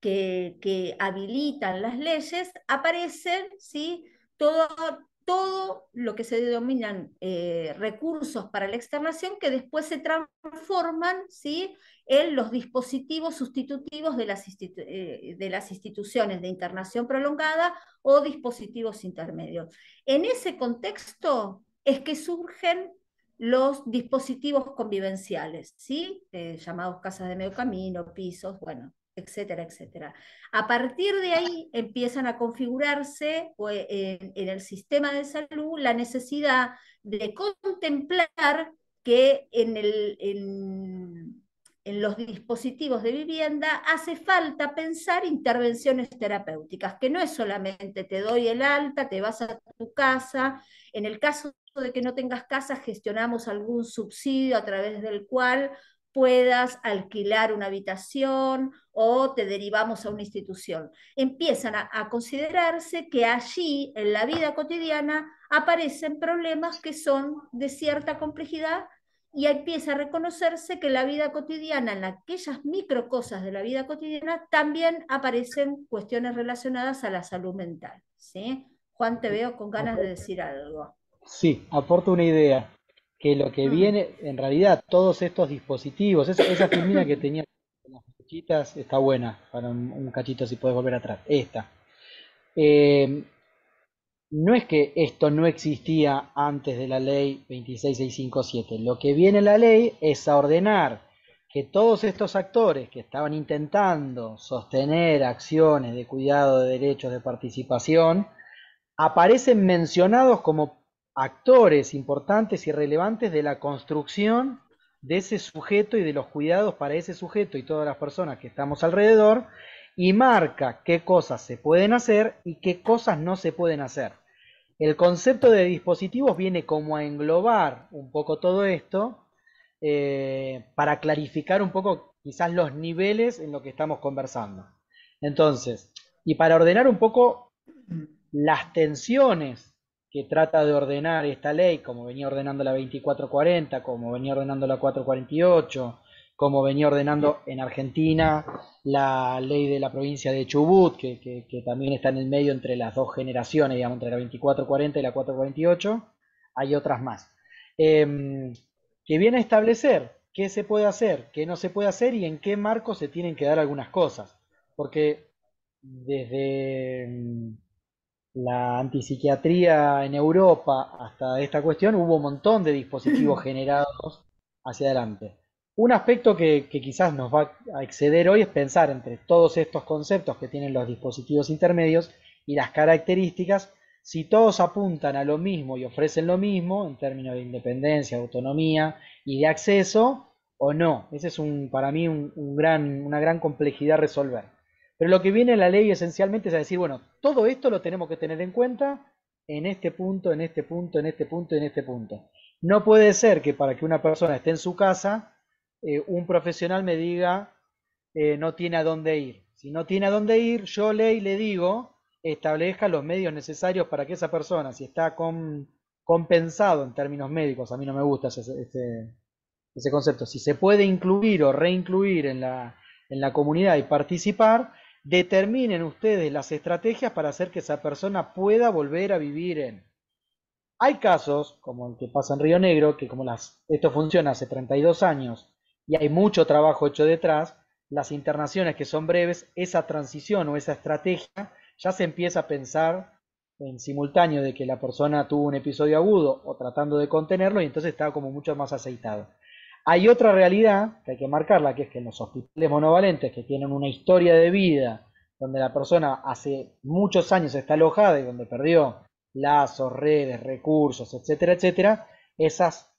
que, habilitan las leyes, aparecen ¿sí? Todo, todo lo que se denominan eh, recursos para la externación que después se transforman ¿sí? en los dispositivos sustitutivos de las, eh, de las instituciones de internación prolongada o dispositivos intermedios. En ese contexto es que surgen los dispositivos convivenciales, ¿sí? Eh, llamados casas de medio camino, pisos, bueno, etcétera, etcétera. A partir de ahí empiezan a configurarse pues, en, el sistema de salud la necesidad de contemplar que en, los dispositivos de vivienda hace falta pensar intervenciones terapéuticas, que no es solamente te doy el alta, te vas a tu casa, en el caso de que no tengas casa gestionamos algún subsidio a través del cual puedas alquilar una habitación o te derivamos a una institución. Empiezan a, considerarse que allí, en la vida cotidiana, aparecen problemas que son de cierta complejidad y empieza a reconocerse que la vida cotidiana, en aquellas micro cosas de la vida cotidiana, también aparecen cuestiones relacionadas a la salud mental. ¿sí? Juan, te veo con ganas de decir algo. Sí, aporta una idea que lo que viene, en realidad, todos estos dispositivos, esa, esa que tenía las flechitas está buena para un, cachito si puedes volver atrás. Esta. Eh, no es que esto no existía antes de la ley 26657. Lo que viene la ley es a ordenar que todos estos actores que estaban intentando sostener acciones de cuidado de derechos de participación aparecen mencionados como actores importantes y relevantes de la construcción de ese sujeto y de los cuidados para ese sujeto y todas las personas que estamos alrededor y marca qué cosas se pueden hacer y qué cosas no se pueden hacer. El concepto de dispositivos viene como a englobar un poco todo esto eh, para clarificar un poco quizás los niveles en lo que estamos conversando. Entonces, y para ordenar un poco las tensiones que trata de ordenar esta ley, como venía ordenando la 2440, como venía ordenando la 448, como venía ordenando en Argentina la ley de la provincia de Chubut, que, también está en el medio entre las dos generaciones, digamos, entre la 2440 y la 448, hay otras más, em, que viene a establecer qué se puede hacer, qué no se puede hacer y en qué marco se tienen que dar algunas cosas, porque desde em, la antipsiquiatría en Europa hasta esta cuestión, hubo un montón de dispositivos generados hacia adelante. Un aspecto que, quizás nos va a exceder hoy es pensar entre todos estos conceptos que tienen los dispositivos intermedios y las características, si todos apuntan a lo mismo y ofrecen lo mismo en términos de independencia, autonomía y de acceso o no. Ese es un, para mí un gran, una gran complejidad resolver. Pero lo que viene la ley esencialmente es a decir, bueno, todo esto lo tenemos que tener en cuenta en este punto, en este punto, en este punto, en este punto. No puede ser que para que una persona esté en su casa, eh, un profesional me diga, eh, no tiene a dónde ir. Si no tiene a dónde ir, yo ley le digo, establezca los medios necesarios para que esa persona, si está con, compensado en términos médicos, a mí no me gusta ese, concepto, si se puede incluir o reincluir en la, en la comunidad y participar, Determinen ustedes las estrategias para hacer que esa persona pueda volver a vivir en. Hay casos, como el que pasa en Río Negro, que como las, esto funciona hace 32 años y hay mucho trabajo hecho detrás, las internaciones que son breves, esa transición o esa estrategia ya se empieza a pensar en simultáneo de que la persona tuvo un episodio agudo o tratando de contenerlo y entonces está como mucho más aceitado. Hay otra realidad que hay que marcarla, que es que en los hospitales monovalentes que tienen una historia de vida, donde la persona hace muchos años está alojada y donde perdió lazos, redes, recursos, etcétera, etcétera, esas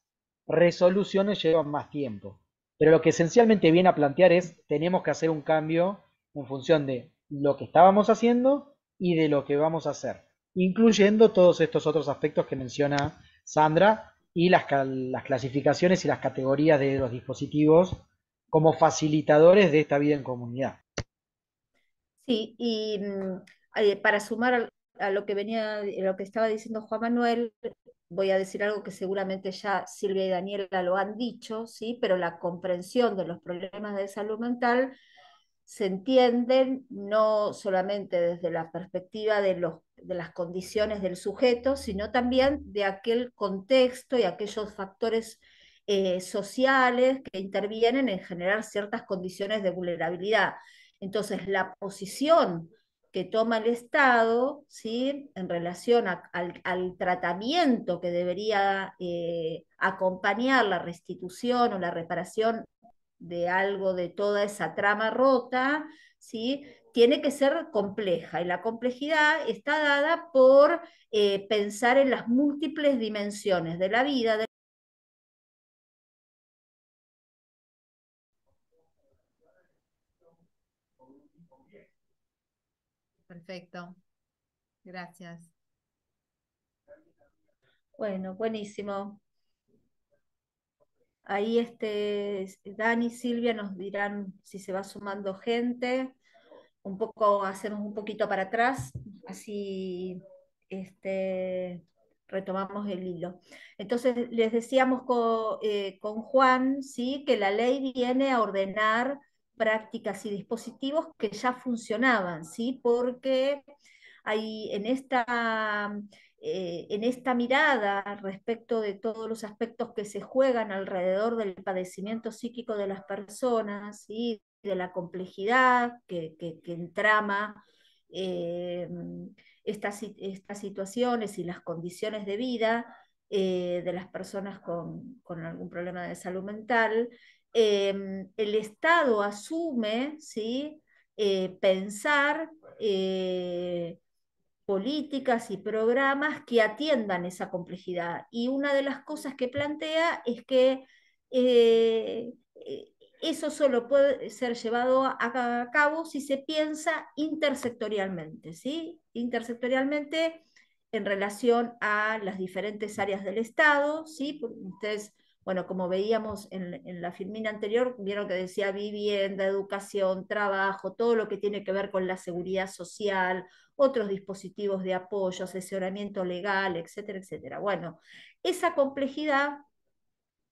resoluciones llevan más tiempo. Pero lo que esencialmente viene a plantear es, tenemos que hacer un cambio en función de lo que estábamos haciendo y de lo que vamos a hacer, incluyendo todos estos otros aspectos que menciona Sandra, y las, clasificaciones y las categorías de los dispositivos como facilitadores de esta vida en comunidad. Sí, y mm, eh, para sumar a lo que venía, eh, lo que estaba diciendo Juan Manuel, voy a decir algo que seguramente ya Silvia y Daniela lo han dicho, sí, pero la comprensión de los problemas de salud mental se entienden no solamente desde la perspectiva de, los, de, las condiciones del sujeto, sino también de aquel contexto y aquellos factores eh, sociales que intervienen en generar ciertas condiciones de vulnerabilidad. Entonces, la posición que toma el Estado ¿sí? en relación al, tratamiento que debería eh, acompañar la restitución o la reparación de algo de toda esa trama rota, ¿sí? tiene que ser compleja y la complejidad está dada por eh, pensar en las múltiples dimensiones de la vida. De Perfecto, gracias. Bueno, buenísimo. Ahí este, Dani, Silvia nos dirán si se va sumando gente. Un poco, hacemos un poquito para atrás, así este, retomamos el hilo. Entonces, les decíamos con, eh, con Juan, ¿sí? que la ley viene a ordenar prácticas y dispositivos que ya funcionaban, ¿sí? porque hay en esta eh, en esta mirada respecto de todos los aspectos que se juegan alrededor del padecimiento psíquico de las personas y de la complejidad que, entrama eh, estas, estas, situaciones y las condiciones de vida eh, de las personas con, algún problema de salud mental, em, el Estado asume ¿sí? pensar políticas y programas que atiendan esa complejidad. Y una de las cosas que plantea es que eh, e, eso solo puede ser llevado a cabo si se piensa intersectorialmente, ¿sí? Intersectorialmente en relación a las diferentes áreas del Estado, ¿sí? Ustedes bueno, como veíamos en, la filmina anterior, vieron que decía vivienda, educación, trabajo, todo lo que tiene que ver con la seguridad social, otros dispositivos de apoyo, asesoramiento legal, etcétera, etcétera. Bueno, esa complejidad,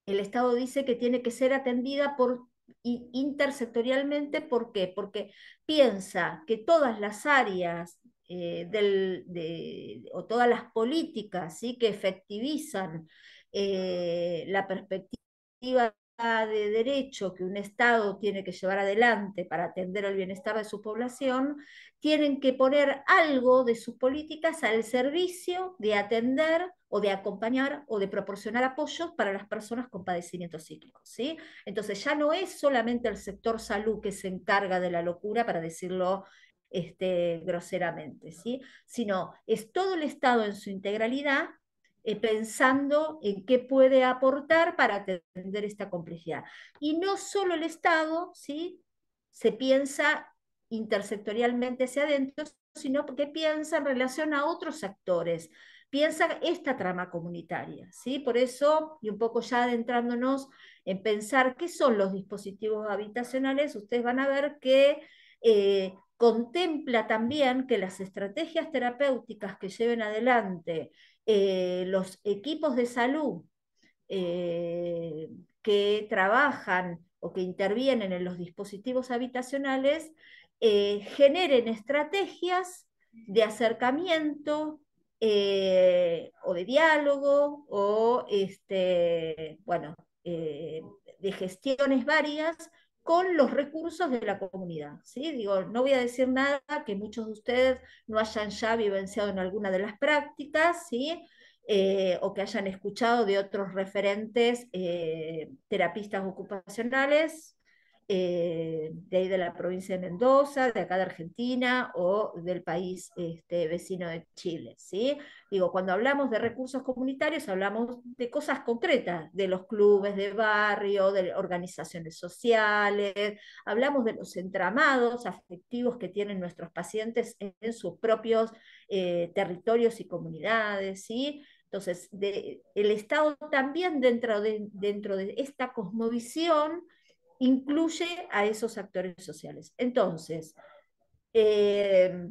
el Estado dice que tiene que ser atendida por intersectorialmente, ¿por qué? Porque piensa que todas las áreas eh, o todas las políticas ¿sí? que efectivizan eh, la perspectiva de derecho que un Estado tiene que llevar adelante para atender al bienestar de su población, tienen que poner algo de sus políticas al servicio de atender o de acompañar o de proporcionar apoyos para las personas con padecimientos psíquicos. ¿sí? Entonces ya no es solamente el sector salud que se encarga de la locura, para decirlo este, groseramente, ¿sí? sino es todo el Estado en su integralidad eh, pensando en qué puede aportar para atender esta complejidad. Y no solo el Estado, ¿sí? Se piensa intersectorialmente hacia adentro, sino que piensa en relación a otros actores, piensa esta trama comunitaria, ¿sí? Por eso, y un poco ya adentrándonos en pensar qué son los dispositivos habitacionales, ustedes van a ver que... Eh, contempla también que las estrategias terapéuticas que lleven adelante eh, los equipos de salud eh, que trabajan o que intervienen en los dispositivos habitacionales eh, generen estrategias de acercamiento o de diálogo o este, de gestiones varias con los recursos de la comunidad. ¿sí? Digo, no voy a decir nada que muchos de ustedes no hayan ya vivenciado en alguna de las prácticas, ¿sí? Eh, o que hayan escuchado de otros referentes eh, terapistas ocupacionales, eh, de ahí de la provincia de Mendoza, de acá de Argentina o del país este, vecino de Chile. ¿sí? Digo, cuando hablamos de recursos comunitarios, hablamos de cosas concretas, de los clubes de barrio, de organizaciones sociales, hablamos de los entramados afectivos que tienen nuestros pacientes en, sus propios eh, territorios y comunidades. Entonces, el Estado también dentro de, dentro de esta cosmovisión, incluye a esos actores sociales. Entonces, eh,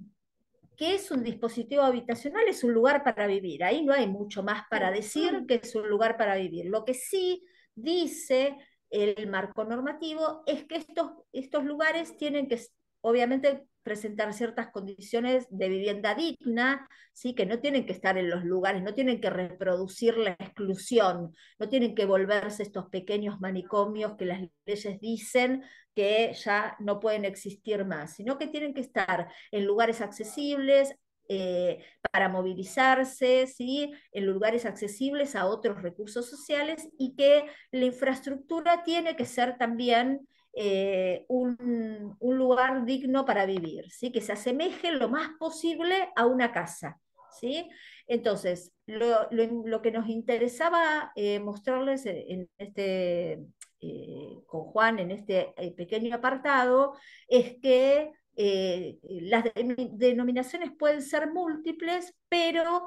¿qué es un dispositivo habitacional? Es un lugar para vivir. Ahí no hay mucho más para decir que es un lugar para vivir. Lo que sí dice el marco normativo es que estos, estos lugares tienen que, obviamente, presentar ciertas condiciones de vivienda digna, ¿sí? que no tienen que estar en los lugares, no tienen que reproducir la exclusión, no tienen que volverse estos pequeños manicomios que las leyes dicen que ya no pueden existir más, sino que tienen que estar en lugares accesibles, eh, para movilizarse, ¿sí? en lugares accesibles a otros recursos sociales y que la infraestructura tiene que ser también eh, un, lugar digno para vivir, ¿sí? que se asemeje lo más posible a una casa. ¿sí? Entonces, lo, que nos interesaba eh, mostrarles en este, eh, con Juan en este pequeño apartado es que las denominaciones pueden ser múltiples, pero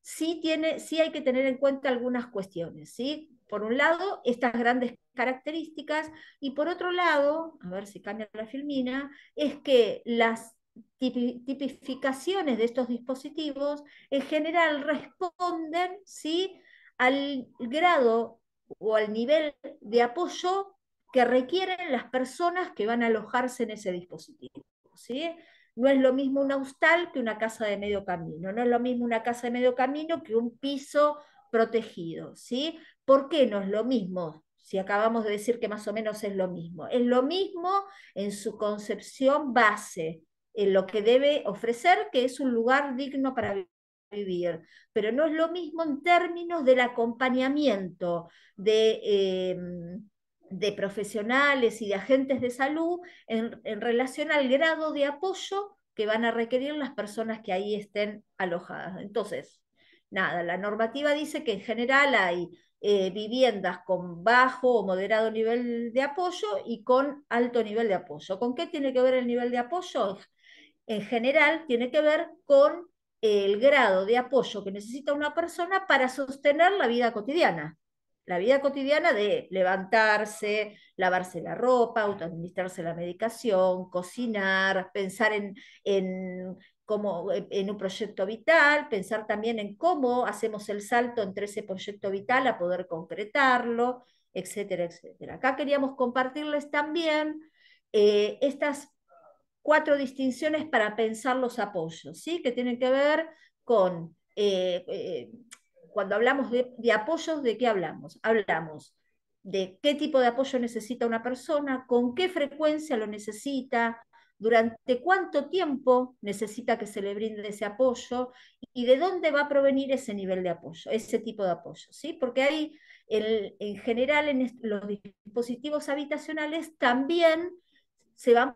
sí, tiene, sí hay que tener en cuenta algunas cuestiones. ¿sí? Por un lado, estas grandes características. Y por otro lado, a ver si cambia la filmina, es que las tipificaciones de estos dispositivos en general responden ¿sí? al grado o al nivel de apoyo que requieren las personas que van a alojarse en ese dispositivo. ¿sí? No es lo mismo un hostal que una casa de medio camino, no es lo mismo una casa de medio camino que un piso protegido. ¿sí? ¿Por qué no es lo mismo si acabamos de decir que más o menos es lo mismo. Es lo mismo en su concepción base, en lo que debe ofrecer, que es un lugar digno para vivir, pero no es lo mismo en términos del acompañamiento de, em, de profesionales y de agentes de salud en, en relación al grado de apoyo que van a requerir las personas que ahí estén alojadas. Entonces, nada, la normativa dice que en general hay eh, viviendas con bajo o moderado nivel de apoyo y con alto nivel de apoyo. ¿Con qué tiene que ver el nivel de apoyo? En general, tiene que ver con eh, el grado de apoyo que necesita una persona para sostener la vida cotidiana. La vida cotidiana de levantarse, lavarse la ropa, autoadministrarse la medicación, cocinar, pensar en eh, en un proyecto vital, pensar también en cómo hacemos el salto entre ese proyecto vital a poder concretarlo, etcétera, etcétera. Acá queríamos compartirles también eh, estas cuatro distinciones para pensar los apoyos, ¿sí? que tienen que ver con, eh, cuando hablamos de apoyos, ¿de qué hablamos? Hablamos de qué tipo de apoyo necesita una persona, con qué frecuencia lo necesita, durante cuánto tiempo necesita que se le brinde ese apoyo y de dónde va a provenir ese nivel de apoyo, ese tipo de apoyo, ¿sí? Porque hay, en general, en los dispositivos habitacionales también se van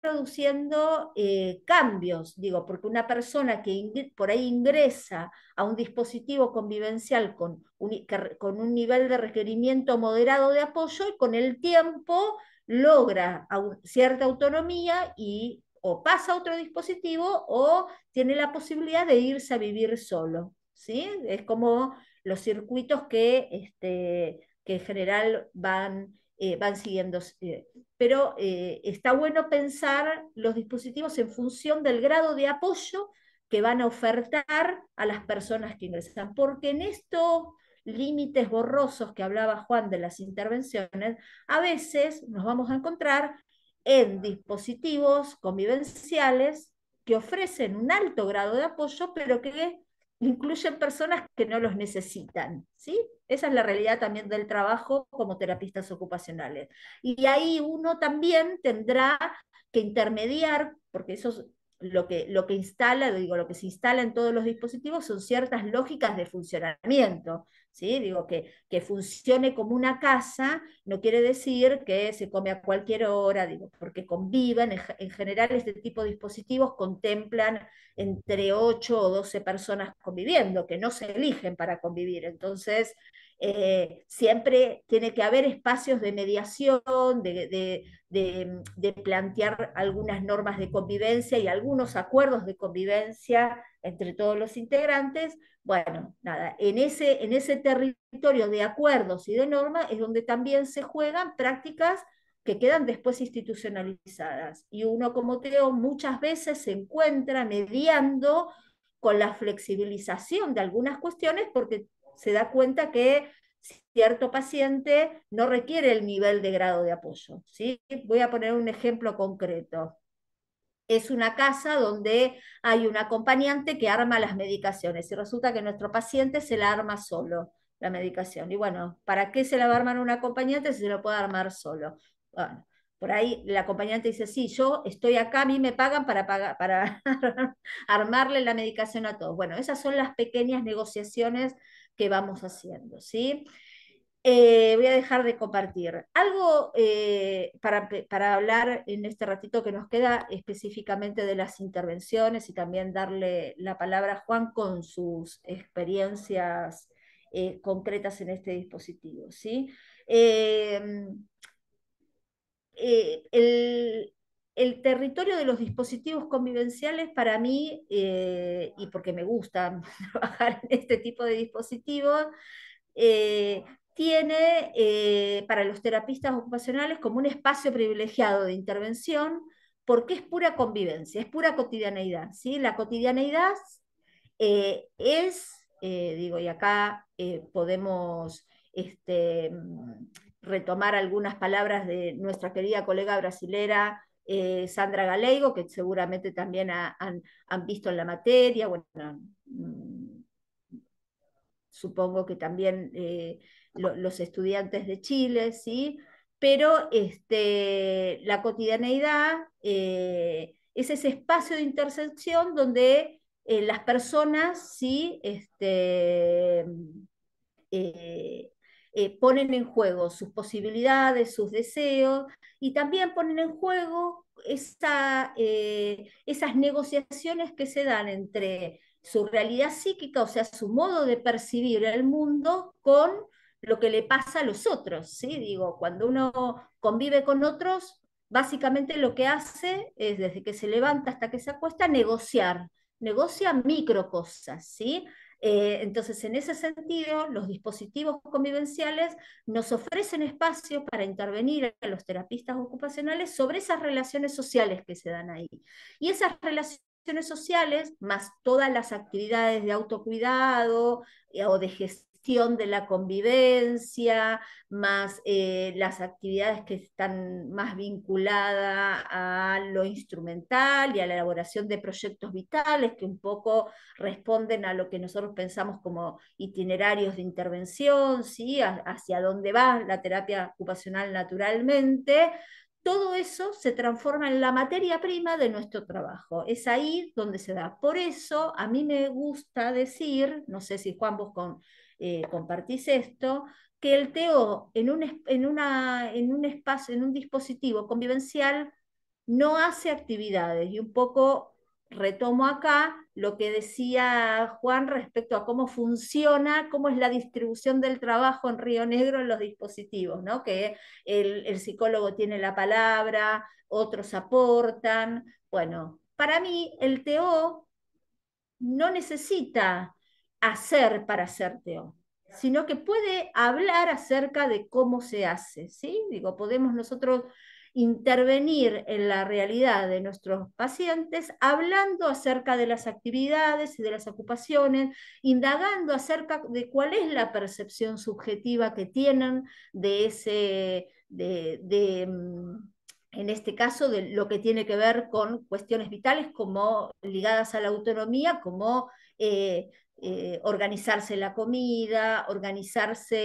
produciendo eh, cambios, digo, porque una persona que por ahí ingresa a un dispositivo convivencial con un nivel de requerimiento moderado de apoyo y con el tiempo logra cierta autonomía y o pasa a otro dispositivo o tiene la posibilidad de irse a vivir solo. ¿sí? Es como los circuitos que, este, que en general van, eh, van siguiendo. Eh, pero eh, está bueno pensar los dispositivos en función del grado de apoyo que van a ofertar a las personas que ingresan, porque en esto límites borrosos que hablaba Juan de las intervenciones, a veces nos vamos a encontrar en dispositivos convivenciales que ofrecen un alto grado de apoyo, pero que incluyen personas que no los necesitan, ¿sí? Esa es la realidad también del trabajo como terapistas ocupacionales. Y ahí uno también tendrá que intermediar, porque esos lo que, lo que instala, digo, lo que se instala en todos los dispositivos son ciertas lógicas de funcionamiento, ¿sí? Digo, que, que funcione como una casa no quiere decir que se come a cualquier hora, digo, porque conviven, en, en general este tipo de dispositivos contemplan entre 8 o 12 personas conviviendo, que no se eligen para convivir, entonces eh, siempre tiene que haber espacios de mediación, de, plantear algunas normas de convivencia y algunos acuerdos de convivencia entre todos los integrantes. Bueno, nada, en ese, en ese territorio de acuerdos y de normas es donde también se juegan prácticas que quedan después institucionalizadas. Y uno como Teo muchas veces se encuentra mediando con la flexibilización de algunas cuestiones porque se da cuenta que cierto paciente no requiere el nivel de grado de apoyo. ¿sí? Voy a poner un ejemplo concreto. Es una casa donde hay un acompañante que arma las medicaciones y resulta que nuestro paciente se la arma solo, la medicación. Y bueno, ¿para qué se la va a armar un acompañante si se lo puede armar solo? Bueno, por ahí la acompañante dice, sí, yo estoy acá, a mí me pagan para, pagar, para armarle la medicación a todos. Bueno, esas son las pequeñas negociaciones que vamos haciendo, ¿sí? Eh, voy a dejar de compartir. Algo eh, para, hablar en este ratito que nos queda específicamente de las intervenciones y también darle la palabra a Juan con sus experiencias eh, concretas en este dispositivo. ¿sí? El, el territorio de los dispositivos convivenciales para mí, eh, y porque me gusta trabajar en este tipo de dispositivos, eh, tiene eh, para los terapistas ocupacionales como un espacio privilegiado de intervención porque es pura convivencia, es pura cotidianeidad. ¿sí? La cotidianeidad es, digo, y acá podemos este, mm, retomar algunas palabras de nuestra querida colega brasilera eh, Sandra Galeigo, que seguramente también han, visto en la materia, bueno, mm, supongo que también eh, los estudiantes de Chile, ¿sí? Pero este, la cotidianeidad eh, es ese espacio de intersección donde las personas, ¿sí? Este, eh, ponen en juego sus posibilidades, sus deseos y también ponen en juego eh, esas negociaciones que se dan entre su realidad psíquica, o sea, su modo de percibir el mundo con lo que le pasa a los otros, ¿sí? Digo, cuando uno convive con otros, básicamente lo que hace es desde que se levanta hasta que se acuesta negociar, negocia micro cosas, ¿sí? Eh, entonces, en ese sentido, los dispositivos convivenciales nos ofrecen espacio para intervenir a los terapistas ocupacionales sobre esas relaciones sociales que se dan ahí. Y esas relaciones sociales, más todas las actividades de autocuidado eh, o de gestión de la convivencia, más eh, las actividades que están más vinculadas a lo instrumental y a la elaboración de proyectos vitales que un poco responden a lo que nosotros pensamos como itinerarios de intervención, ¿sí? hacia dónde va la terapia ocupacional naturalmente, todo eso se transforma en la materia prima de nuestro trabajo. Es ahí donde se da. Por eso a mí me gusta decir, no sé si Juan vos con, eh, compartís esto, que el TO en un, en, una, en un espacio, en un dispositivo convivencial, no hace actividades. Y un poco retomo acá lo que decía Juan respecto a cómo funciona, cómo es la distribución del trabajo en Río Negro en los dispositivos, que el, el psicólogo tiene la palabra, otros aportan. Bueno, para mí el TO no necesita hacer para hacerte teo, sino que puede hablar acerca de cómo se hace, ¿sí? Digo, podemos nosotros intervenir en la realidad de nuestros pacientes, hablando acerca de las actividades y de las ocupaciones, indagando acerca de cuál es la percepción subjetiva que tienen de ese, de, mm, en este caso, de lo que tiene que ver con cuestiones vitales como ligadas a la autonomía, como eh, eh, organizarse la comida, organizarse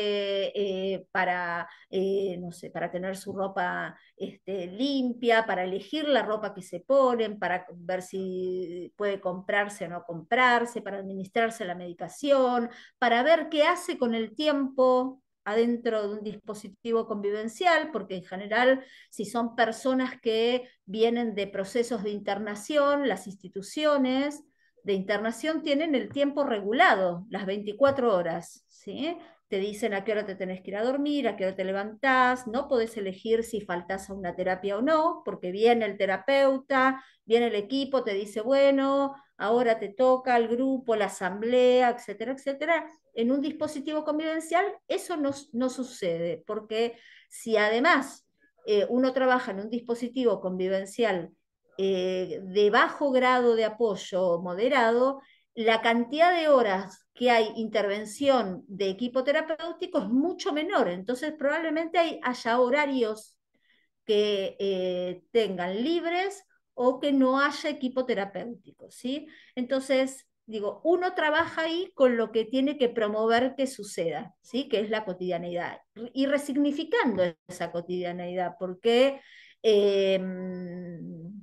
eh, para, eh, para tener su ropa este, limpia, para elegir la ropa que se ponen, para ver si puede comprarse o no comprarse, para administrarse la medicación, para ver qué hace con el tiempo adentro de un dispositivo convivencial, porque en general, si son personas que vienen de procesos de internación, las instituciones de internación tienen el tiempo regulado, las 24 horas, ¿sí? Te dicen a qué hora te tenés que ir a dormir, a qué hora te levantás, no podés elegir si faltás a una terapia o no, porque viene el terapeuta, viene el equipo, te dice, bueno, ahora te toca el grupo, la asamblea, etcétera, etcétera. En un dispositivo convivencial eso no, sucede, porque si además eh, uno trabaja en un dispositivo convivencial eh, de bajo grado de apoyo moderado, la cantidad de horas que hay intervención de equipo terapéutico es mucho menor. Entonces, probablemente hay, haya horarios que eh, tengan libres o que no haya equipo terapéutico. ¿sí? Entonces, digo, uno trabaja ahí con lo que tiene que promover que suceda, ¿sí? que es la cotidianidad, y resignificando esa cotidianidad, porque em,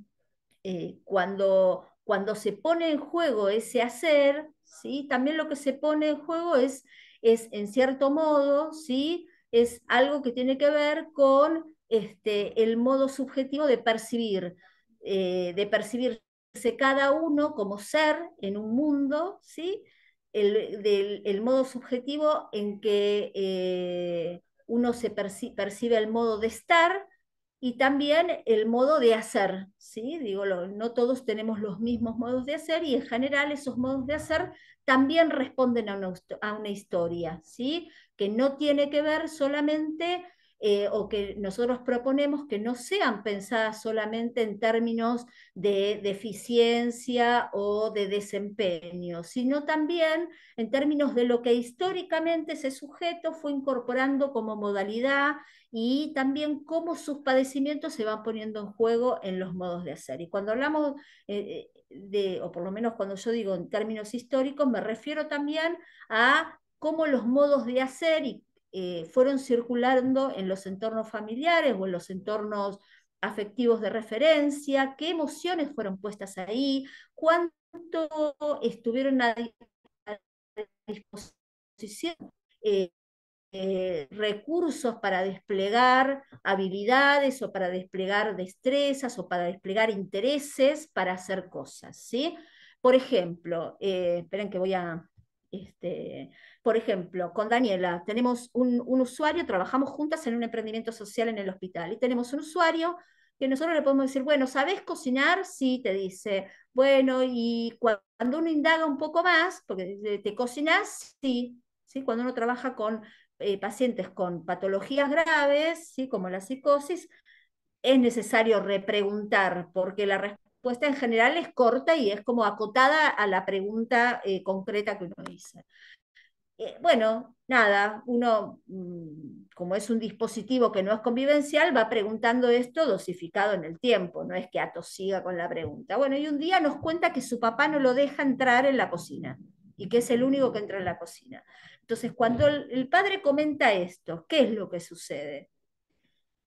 eh, cuando, se pone en juego ese hacer, ¿sí? también lo que se pone en juego es, es en cierto modo, ¿sí? es algo que tiene que ver con este, el modo subjetivo de percibir, eh, de percibirse cada uno como ser en un mundo, ¿sí? el, del, el modo subjetivo en que eh, uno se percibe el modo de estar, y también el modo de hacer, ¿sí? Digo, no todos tenemos los mismos modos de hacer y en general esos modos de hacer también responden a una, a una historia, ¿sí? Que no tiene que ver solamente eh, o que nosotros proponemos que no sean pensadas solamente en términos de, deficiencia o de desempeño, sino también en términos de lo que históricamente ese sujeto fue incorporando como modalidad y también cómo sus padecimientos se van poniendo en juego en los modos de hacer. Y cuando hablamos eh, eh, de, o por lo menos cuando yo digo en términos históricos, me refiero también a cómo los modos de hacer y eh, fueron circulando en los entornos familiares o en los entornos afectivos de referencia, qué emociones fueron puestas ahí, cuánto estuvieron a, disposición eh, eh, recursos para desplegar habilidades o para desplegar destrezas o para desplegar intereses para hacer cosas, ¿sí? Por ejemplo, esperen que voy a este, por ejemplo, con Daniela, tenemos un, usuario, trabajamos juntas en un emprendimiento social en el hospital y tenemos un usuario que nosotros le podemos decir, bueno, ¿sabes cocinar? Sí, te dice, bueno, y cuando uno indaga un poco más, porque te cocinas, sí, ¿sí? cuando uno trabaja con eh, pacientes con patologías graves, ¿sí? como la psicosis, es necesario repreguntar, porque la respuesta respuesta en general es corta y es como acotada a la pregunta eh, concreta que uno dice. Eh, bueno, nada, uno, mm, como es un dispositivo que no es convivencial, va preguntando esto dosificado en el tiempo, no es que atosiga con la pregunta. Bueno, y un día nos cuenta que su papá no lo deja entrar en la cocina y que es el único que entra en la cocina. Entonces, cuando el padre comenta esto, ¿qué es lo que sucede?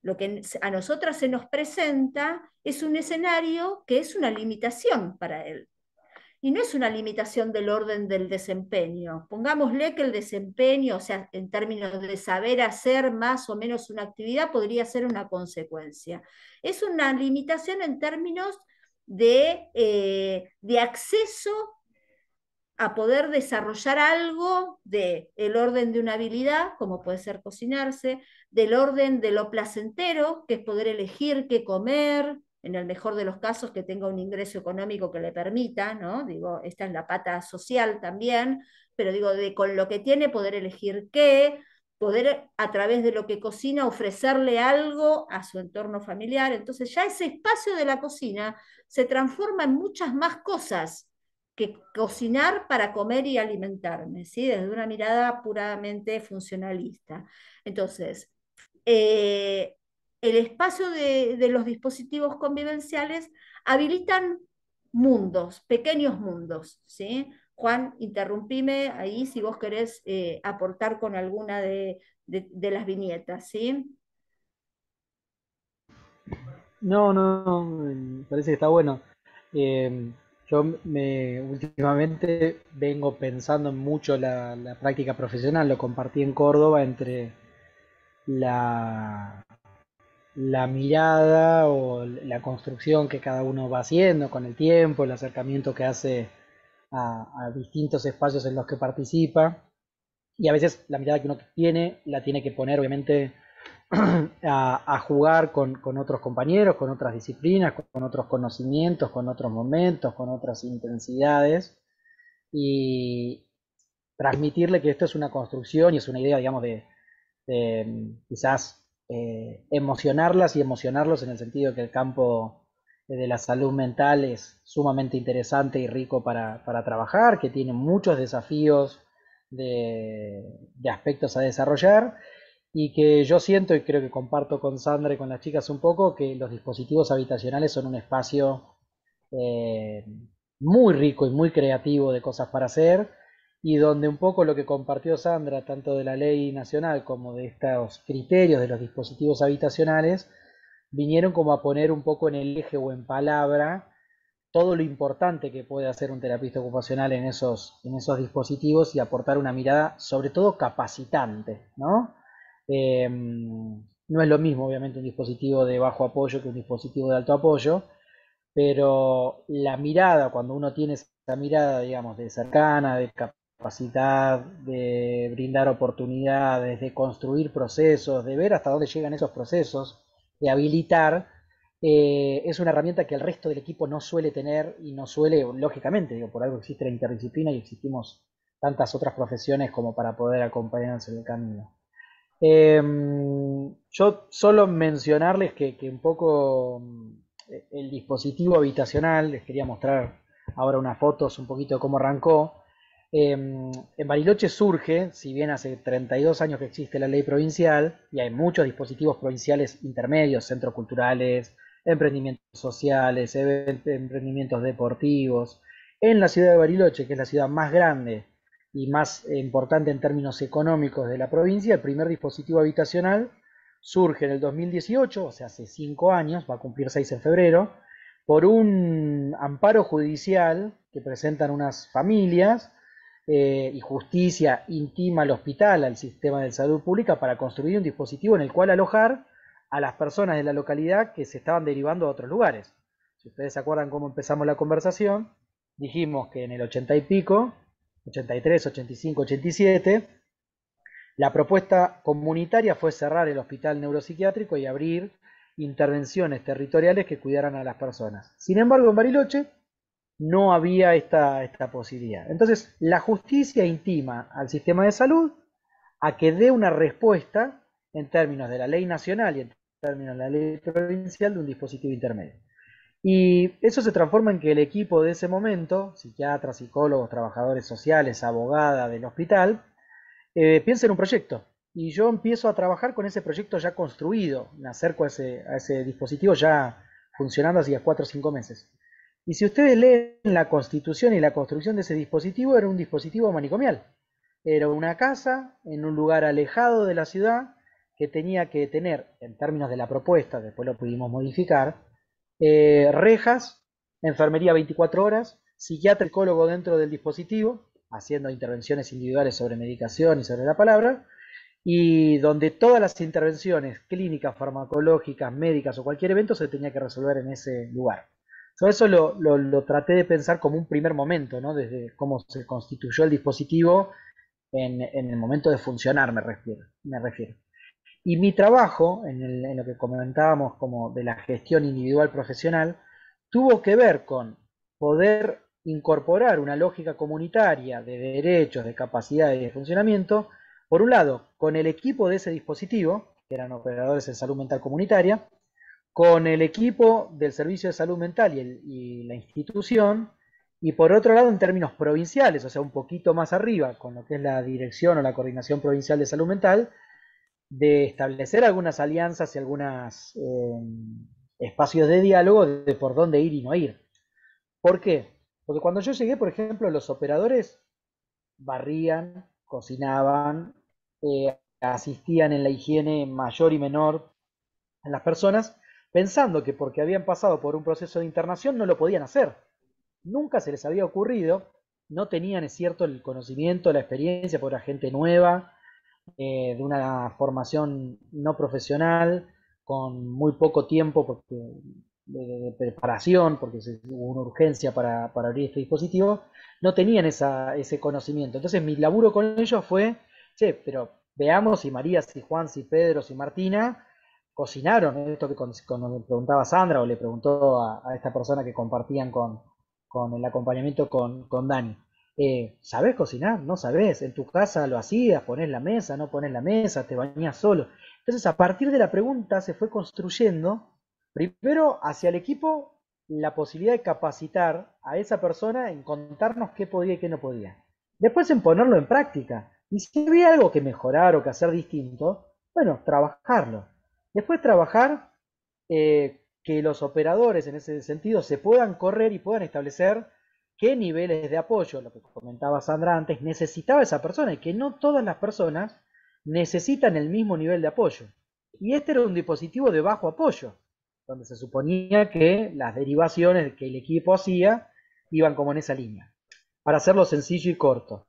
Lo que a nosotras se nos presenta es un escenario que es una limitación para él. Y no es una limitación del orden del desempeño. Pongámosle que el desempeño, o sea, en términos de saber hacer más o menos una actividad, podría ser una consecuencia. Es una limitación en términos de, eh, de acceso a poder desarrollar algo del el orden de una habilidad, como puede ser cocinarse, del orden de lo placentero, que es poder elegir qué comer, en el mejor de los casos que tenga un ingreso económico que le permita, ¿no? Digo, esta es la pata social también, pero digo, de con lo que tiene poder elegir qué, poder a través de lo que cocina ofrecerle algo a su entorno familiar. Entonces ya ese espacio de la cocina se transforma en muchas más cosas que cocinar para comer y alimentarme, ¿sí? desde una mirada puramente funcionalista. Entonces, eh, el espacio de, los dispositivos convivenciales habilitan mundos, pequeños mundos. ¿sí? Juan, interrumpime ahí si vos querés eh, aportar con alguna de, las viñetas. ¿sí? No, no, parece que está bueno. Eh yo me, últimamente vengo pensando mucho la, la práctica profesional, lo compartí en Córdoba entre la, la mirada o la construcción que cada uno va haciendo con el tiempo, el acercamiento que hace a, a, distintos espacios en los que participa. Y a veces la mirada que uno tiene la tiene que poner, obviamente, a, jugar con, otros compañeros, con otras disciplinas, con, otros conocimientos, con otros momentos, con otras intensidades y transmitirle que esto es una construcción y es una idea, digamos, de, quizás eh, emocionarlas y emocionarlos en el sentido que el campo de la salud mental es sumamente interesante y rico para, trabajar, que tiene muchos desafíos de aspectos a desarrollar y que yo siento y creo que comparto con Sandra y con las chicas un poco que los dispositivos habitacionales son un espacio eh, muy rico y muy creativo de cosas para hacer y donde un poco lo que compartió Sandra, tanto de la ley nacional como de estos criterios de los dispositivos habitacionales, vinieron como a poner un poco en el eje o en palabra todo lo importante que puede hacer un terapista ocupacional en esos, en esos dispositivos y aportar una mirada sobre todo capacitante, ¿no? Em, no es lo mismo, obviamente, un dispositivo de bajo apoyo que un dispositivo de alto apoyo, pero la mirada, cuando uno tiene esa mirada, digamos, de cercana, de capacidad de brindar oportunidades, de construir procesos, de ver hasta dónde llegan esos procesos, de habilitar, eh, es una herramienta que el resto del equipo no suele tener y no suele, lógicamente, por algo existe la interdisciplina y existimos tantas otras profesiones como para poder acompañarse en el camino. Em, yo solo mencionarles que, un poco mm, el dispositivo habitacional, les quería mostrar ahora unas fotos un poquito de cómo arrancó. Em, en Bariloche surge, si bien hace 32 años que existe la ley provincial, y hay muchos dispositivos provinciales intermedios, centros culturales, emprendimientos sociales, emprendimientos deportivos, en la ciudad de Bariloche, que es la ciudad más grande y más importante en términos económicos de la provincia, el primer dispositivo habitacional surge en el 2018, o sea, hace cinco años, va a cumplir 6 en febrero, por un amparo judicial que presentan unas familias eh, y justicia intima al hospital, al sistema de salud pública, para construir un dispositivo en el cual alojar a las personas de la localidad que se estaban derivando a otros lugares. Si ustedes se acuerdan cómo empezamos la conversación, dijimos que en el 80 y pico 83, 85, 87, la propuesta comunitaria fue cerrar el hospital neuropsiquiátrico y abrir intervenciones territoriales que cuidaran a las personas. Sin embargo, en Bariloche no había esta, esta posibilidad. Entonces, la justicia intima al sistema de salud a que dé una respuesta en términos de la ley nacional y en términos de la ley provincial de un dispositivo intermedio. Y eso se transforma en que el equipo de ese momento, psiquiatras, psicólogos, trabajadores sociales, abogada del hospital, eh, piensa en un proyecto. Y yo empiezo a trabajar con ese proyecto ya construido, me acerco a ese, dispositivo ya funcionando hacía cuatro o cinco meses. Y si ustedes leen la constitución y la construcción de ese dispositivo, era un dispositivo manicomial. Era una casa en un lugar alejado de la ciudad que tenía que tener, en términos de la propuesta, después lo pudimos modificar, eh, rejas, enfermería 24 horas, psiquiatra y psicólogo dentro del dispositivo, haciendo intervenciones individuales sobre medicación y sobre la palabra, y donde todas las intervenciones clínicas, farmacológicas, médicas o cualquier evento se tenía que resolver en ese lugar. eso lo, traté de pensar como un primer momento, ¿no? desde cómo se constituyó el dispositivo en, en el momento de funcionar, me refiero. Me refiero. Y mi trabajo, en, lo que comentábamos como de la gestión individual profesional, tuvo que ver con poder incorporar una lógica comunitaria de derechos, de capacidades y de funcionamiento, por un lado, con el equipo de ese dispositivo, que eran operadores de salud mental comunitaria, con el equipo del Servicio de Salud Mental y la institución, y por otro lado, en términos provinciales, o sea, un poquito más arriba, con lo que es la dirección o la coordinación provincial de salud mental, de establecer algunas alianzas y algunos eh, espacios de diálogo de por dónde ir y no ir. ¿Por qué? Porque cuando yo llegué, por ejemplo, los operadores barrían, cocinaban, eh, asistían en la higiene mayor y menor a las personas, pensando que porque habían pasado por un proceso de internación no lo podían hacer. Nunca se les había ocurrido, no tenían, es cierto, el conocimiento, la experiencia, por la gente nueva, eh, de una formación no profesional, con muy poco tiempo porque, de, preparación, porque se, hubo una urgencia para, abrir este dispositivo, no tenían esa, ese conocimiento. Entonces mi laburo con ellos fue, sí, pero veamos si María, si Juan, si Pedro, si Martina cocinaron esto que cuando preguntaba Sandra o le preguntó a, esta persona que compartían con, con el acompañamiento con, con Dani. Eh, ¿sabes cocinar? No sabes. En tu casa lo hacías, pones la mesa, no pones la mesa, te bañás solo. Entonces, a partir de la pregunta se fue construyendo, primero hacia el equipo, la posibilidad de capacitar a esa persona en contarnos qué podía y qué no podía. Después en ponerlo en práctica. Y si había algo que mejorar o que hacer distinto, bueno, trabajarlo. Después trabajar eh, que los operadores en ese sentido se puedan correr y puedan establecer qué niveles de apoyo, lo que comentaba Sandra antes, necesitaba esa persona y que no todas las personas necesitan el mismo nivel de apoyo. Y este era un dispositivo de bajo apoyo, donde se suponía que las derivaciones que el equipo hacía iban como en esa línea. Para hacerlo sencillo y corto,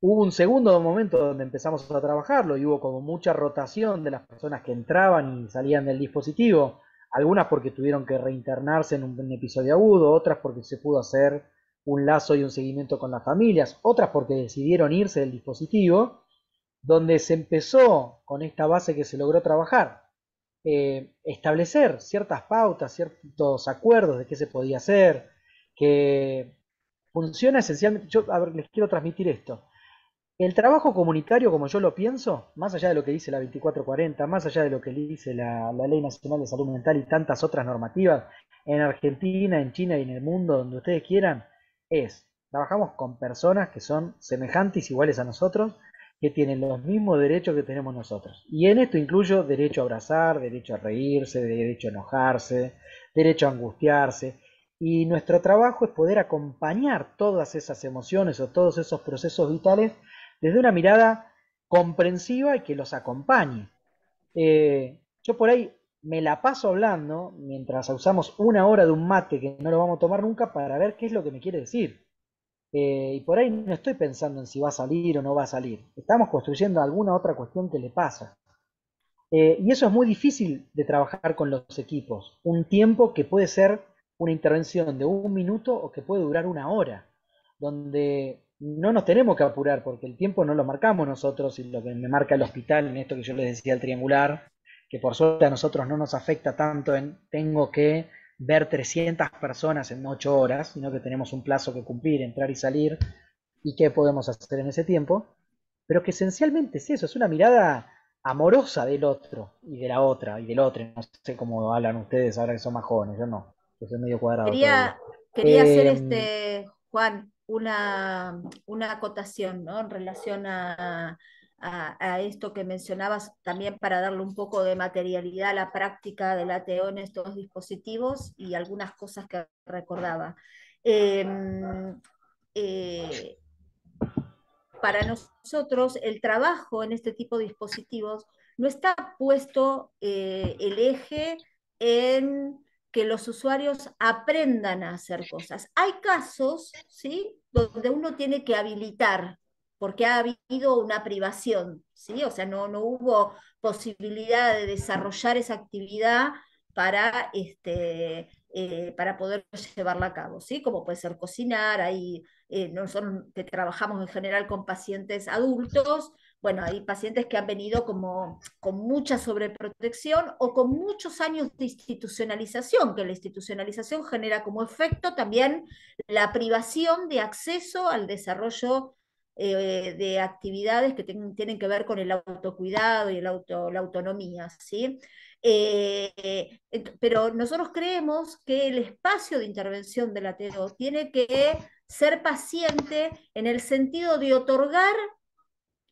hubo un segundo momento donde empezamos a trabajarlo y hubo como mucha rotación de las personas que entraban y salían del dispositivo, algunas porque tuvieron que reinternarse en un, episodio agudo, otras porque se pudo hacer un lazo y un seguimiento con las familias, otras porque decidieron irse del dispositivo, donde se empezó con esta base que se logró trabajar, eh, establecer ciertas pautas, ciertos acuerdos de qué se podía hacer, que funciona esencialmente, yo ver, les quiero transmitir esto. El trabajo comunitario, como yo lo pienso, más allá de lo que dice la 2440, más allá de lo que dice la Ley Nacional de Salud Mental y tantas otras normativas, en Argentina, en China y en el mundo, donde ustedes quieran, es, trabajamos con personas que son semejantes, iguales a nosotros, que tienen los mismos derechos que tenemos nosotros. Y en esto incluyo derecho a abrazar, derecho a reírse, derecho a enojarse, derecho a angustiarse. Y nuestro trabajo es poder acompañar todas esas emociones o todos esos procesos vitales desde una mirada comprensiva y que los acompañe. Eh, yo por ahí me la paso hablando mientras usamos una hora de un mate que no lo vamos a tomar nunca para ver qué es lo que me quiere decir. Eh, y por ahí no estoy pensando en si va a salir o no va a salir. Estamos construyendo alguna otra cuestión que le pasa. Eh, y eso es muy difícil de trabajar con los equipos. Un tiempo que puede ser una intervención de un minuto o que puede durar una hora, donde no nos tenemos que apurar porque el tiempo no lo marcamos nosotros y lo que me marca el hospital en esto que yo les decía el triangular que por suerte a nosotros no nos afecta tanto en tengo que ver 300 personas en 8 horas, sino que tenemos un plazo que cumplir, entrar y salir, y qué podemos hacer en ese tiempo, pero que esencialmente es eso, es una mirada amorosa del otro y de la otra y del otro. No sé cómo hablan ustedes ahora que son más jóvenes, yo no, yo soy medio cuadrado. Quería, hacer, em, este, Juan, una, una acotación ¿no? en relación a, a, esto que mencionabas también para darle un poco de materialidad a la práctica del ATO en estos dispositivos y algunas cosas que recordaba. Em, eh, para nosotros el trabajo en este tipo de dispositivos no está puesto eh, el eje en que los usuarios aprendan a hacer cosas. Hay casos ¿sí? donde uno tiene que habilitar porque ha habido una privación, ¿sí? o sea, no, no hubo posibilidad de desarrollar esa actividad para, este, eh, para poder llevarla a cabo, ¿sí? como puede ser cocinar, ahí eh, nosotros que trabajamos en general con pacientes adultos, bueno, hay pacientes que han venido como, con mucha sobreprotección o con muchos años de institucionalización, que la institucionalización genera como efecto también la privación de acceso al desarrollo eh, de actividades que tienen que ver con el autocuidado y el auto, la autonomía, ¿sí? Eh, eh, pero nosotros creemos que el espacio de intervención de la T2 tiene que ser paciente en el sentido de otorgar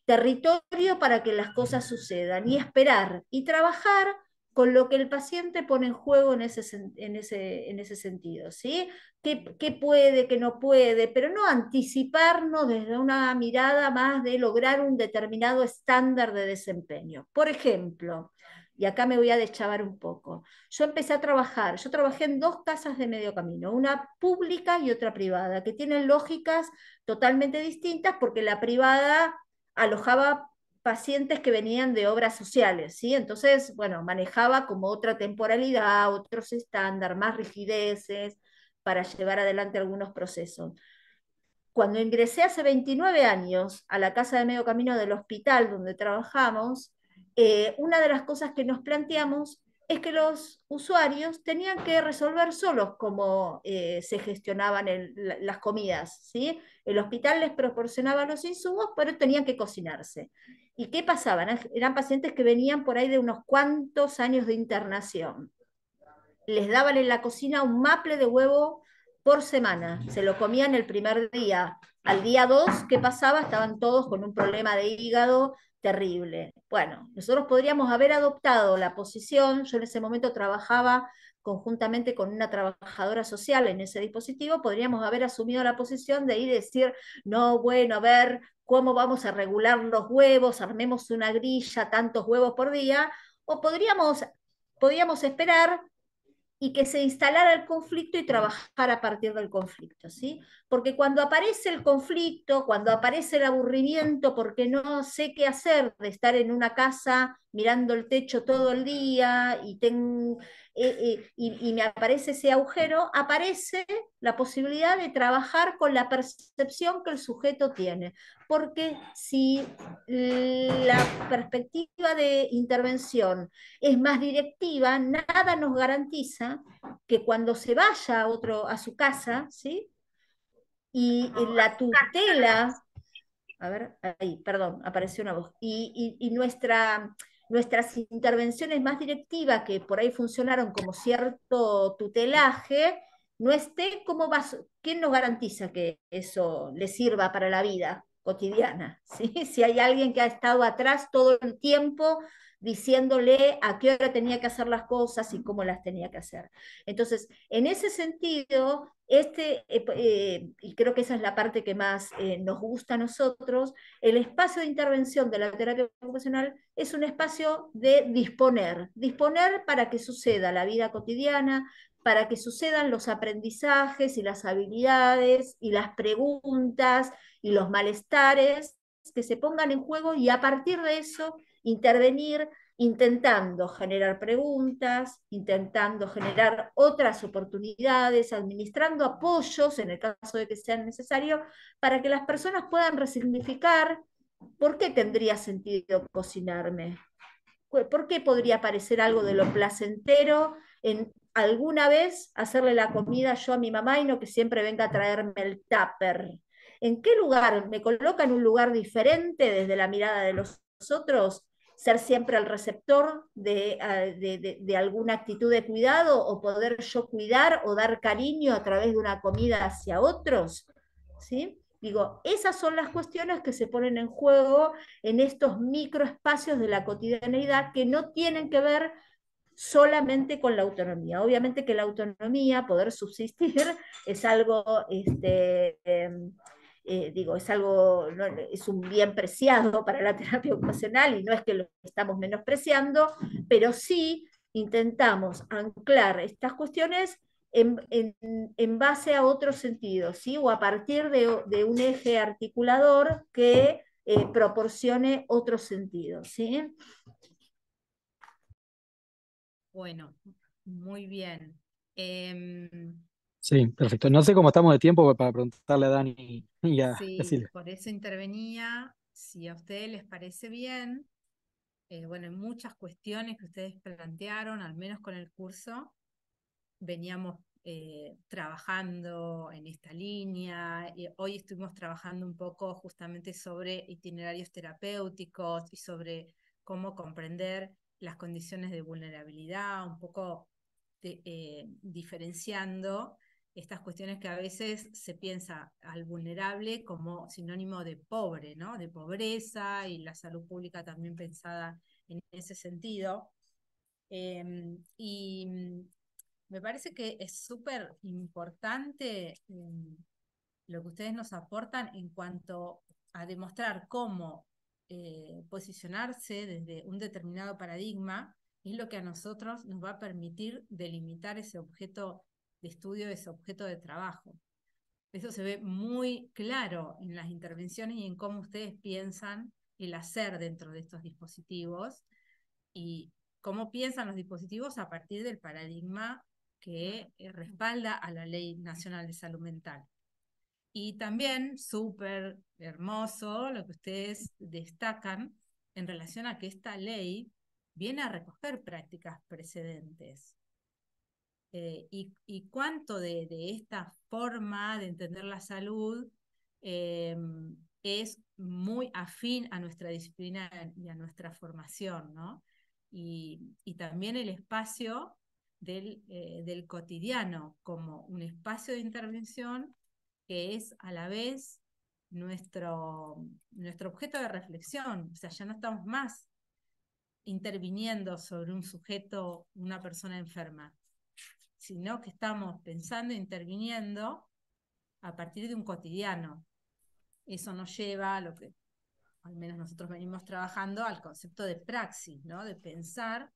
territorio para que las cosas sucedan y esperar y trabajar con lo que el paciente pone en juego en ese, ese, en ese sentido, ¿sí? ¿Qué, ¿Qué, puede, qué no puede? Pero no anticiparnos desde una mirada más de lograr un determinado estándar de desempeño. Por ejemplo, y acá me voy a deschavar un poco, yo empecé a trabajar, yo trabajé en dos casas de medio camino, una pública y otra privada, que tienen lógicas totalmente distintas porque la privada alojaba pacientes que venían de obras sociales, ¿sí? Entonces, bueno, manejaba como otra temporalidad, otros estándares, más rigideces para llevar adelante algunos procesos. Cuando ingresé hace 29 años a la casa de medio camino del hospital donde trabajamos, eh, una de las cosas que nos planteamos es que los usuarios tenían que resolver solos cómo eh, se gestionaban las comidas. ¿sí? El hospital les proporcionaba los insumos, pero tenían que cocinarse. ¿Y qué pasaban? Eran pacientes que venían por ahí de unos cuantos años de internación. Les daban en la cocina un maple de huevo por semana. Se lo comían el primer día. Al día dos, ¿qué pasaba? Estaban todos con un problema de hígado, terrible. Bueno, nosotros podríamos haber adoptado la posición, yo en ese momento trabajaba conjuntamente con una trabajadora social en ese dispositivo, podríamos haber asumido la posición de ir y decir, no, bueno, a ver, ¿cómo vamos a regular los huevos? Armemos una grilla, tantos huevos por día, o podríamos, podríamos esperar y que se instalara el conflicto y trabajar a partir del conflicto, ¿sí? Porque cuando aparece el conflicto, cuando aparece el aburrimiento porque no sé qué hacer de estar en una casa mirando el techo todo el día eh, eh, y, y, me aparece ese agujero, aparece la posibilidad de trabajar con la percepción que el sujeto tiene. Porque si la perspectiva de intervención es más directiva, nada nos garantiza que cuando se vaya a, otro, a su casa, ¿sí? y la tutela, a ver, ahí, perdón, apareció una voz, y nuestra nuestras intervenciones más directivas, que por ahí funcionaron como cierto tutelaje, no esté, como vas? ¿quién nos garantiza que eso le sirva para la vida? cotidiana. ¿sí? Si hay alguien que ha estado atrás todo el tiempo diciéndole a qué hora tenía que hacer las cosas y cómo las tenía que hacer. Entonces, en ese sentido, este, eh, eh, y creo que esa es la parte que más eh, nos gusta a nosotros, el espacio de intervención de la terapia ocupacional es un espacio de disponer, disponer para que suceda la vida cotidiana, para que sucedan los aprendizajes y las habilidades y las preguntas y los malestares que se pongan en juego y a partir de eso intervenir intentando generar preguntas, intentando generar otras oportunidades, administrando apoyos en el caso de que sean necesarios, para que las personas puedan resignificar por qué tendría sentido cocinarme, por qué podría parecer algo de lo placentero en alguna vez hacerle la comida yo a mi mamá y no que siempre venga a traerme el tupper en qué lugar me coloca en un lugar diferente desde la mirada de los otros, ser siempre el receptor ah, de, alguna actitud de cuidado o poder yo cuidar o dar cariño a través de una comida hacia otros. ¿sí? Digo, esas son las cuestiones que se ponen en juego en estos microespacios de la cotidianeidad que no tienen que ver solamente con la autonomía. Obviamente que la autonomía, poder subsistir, es algo este, em, eh, digo, es algo, es un bien preciado para la terapia ocupacional y no es que lo estamos menospreciando, pero sí intentamos anclar estas cuestiones en, base a otros sentidos, ¿sí? o a partir de, un eje articulador que eh, proporcione otros sentidos. ¿sí? Bueno, muy bien. Em, Sí, perfecto. No sé cómo estamos de tiempo para preguntarle a Dani y sí, Por eso intervenía. Si a ustedes les parece bien, eh, bueno, en muchas cuestiones que ustedes plantearon, al menos con el curso, veníamos eh, trabajando en esta línea. hoy estuvimos trabajando un poco justamente sobre itinerarios terapéuticos y sobre cómo comprender las condiciones de vulnerabilidad, un poco eh, diferenciando estas cuestiones que a veces se piensa al vulnerable como sinónimo de pobre, ¿no? De pobreza y la salud pública también pensada en ese sentido. Em, y mm, me parece que es súper importante em, lo que ustedes nos aportan en cuanto a demostrar cómo eh, posicionarse desde un determinado paradigma es lo que a nosotros nos va a permitir delimitar ese objeto de estudio es objeto de trabajo. Eso se ve muy claro en las intervenciones y en cómo ustedes piensan el hacer dentro de estos dispositivos y cómo piensan los dispositivos a partir del paradigma que eh, respalda a la Ley Nacional de Salud Mental. Y también súper hermoso lo que ustedes destacan en relación a que esta ley viene a recoger prácticas precedentes eh, y, cuánto de, esta forma de entender la salud eh, es muy afín a nuestra disciplina y a nuestra formación, ¿no? Y, también el espacio del, eh, del, cotidiano como un espacio de intervención que es a la vez nuestro, nuestro objeto de reflexión, o sea, ya no estamos más interviniendo sobre un sujeto, una persona enferma, sino que estamos pensando e interviniendo a partir de un cotidiano. Eso nos lleva a lo que al menos nosotros venimos trabajando al concepto de praxis, ¿no? de pensar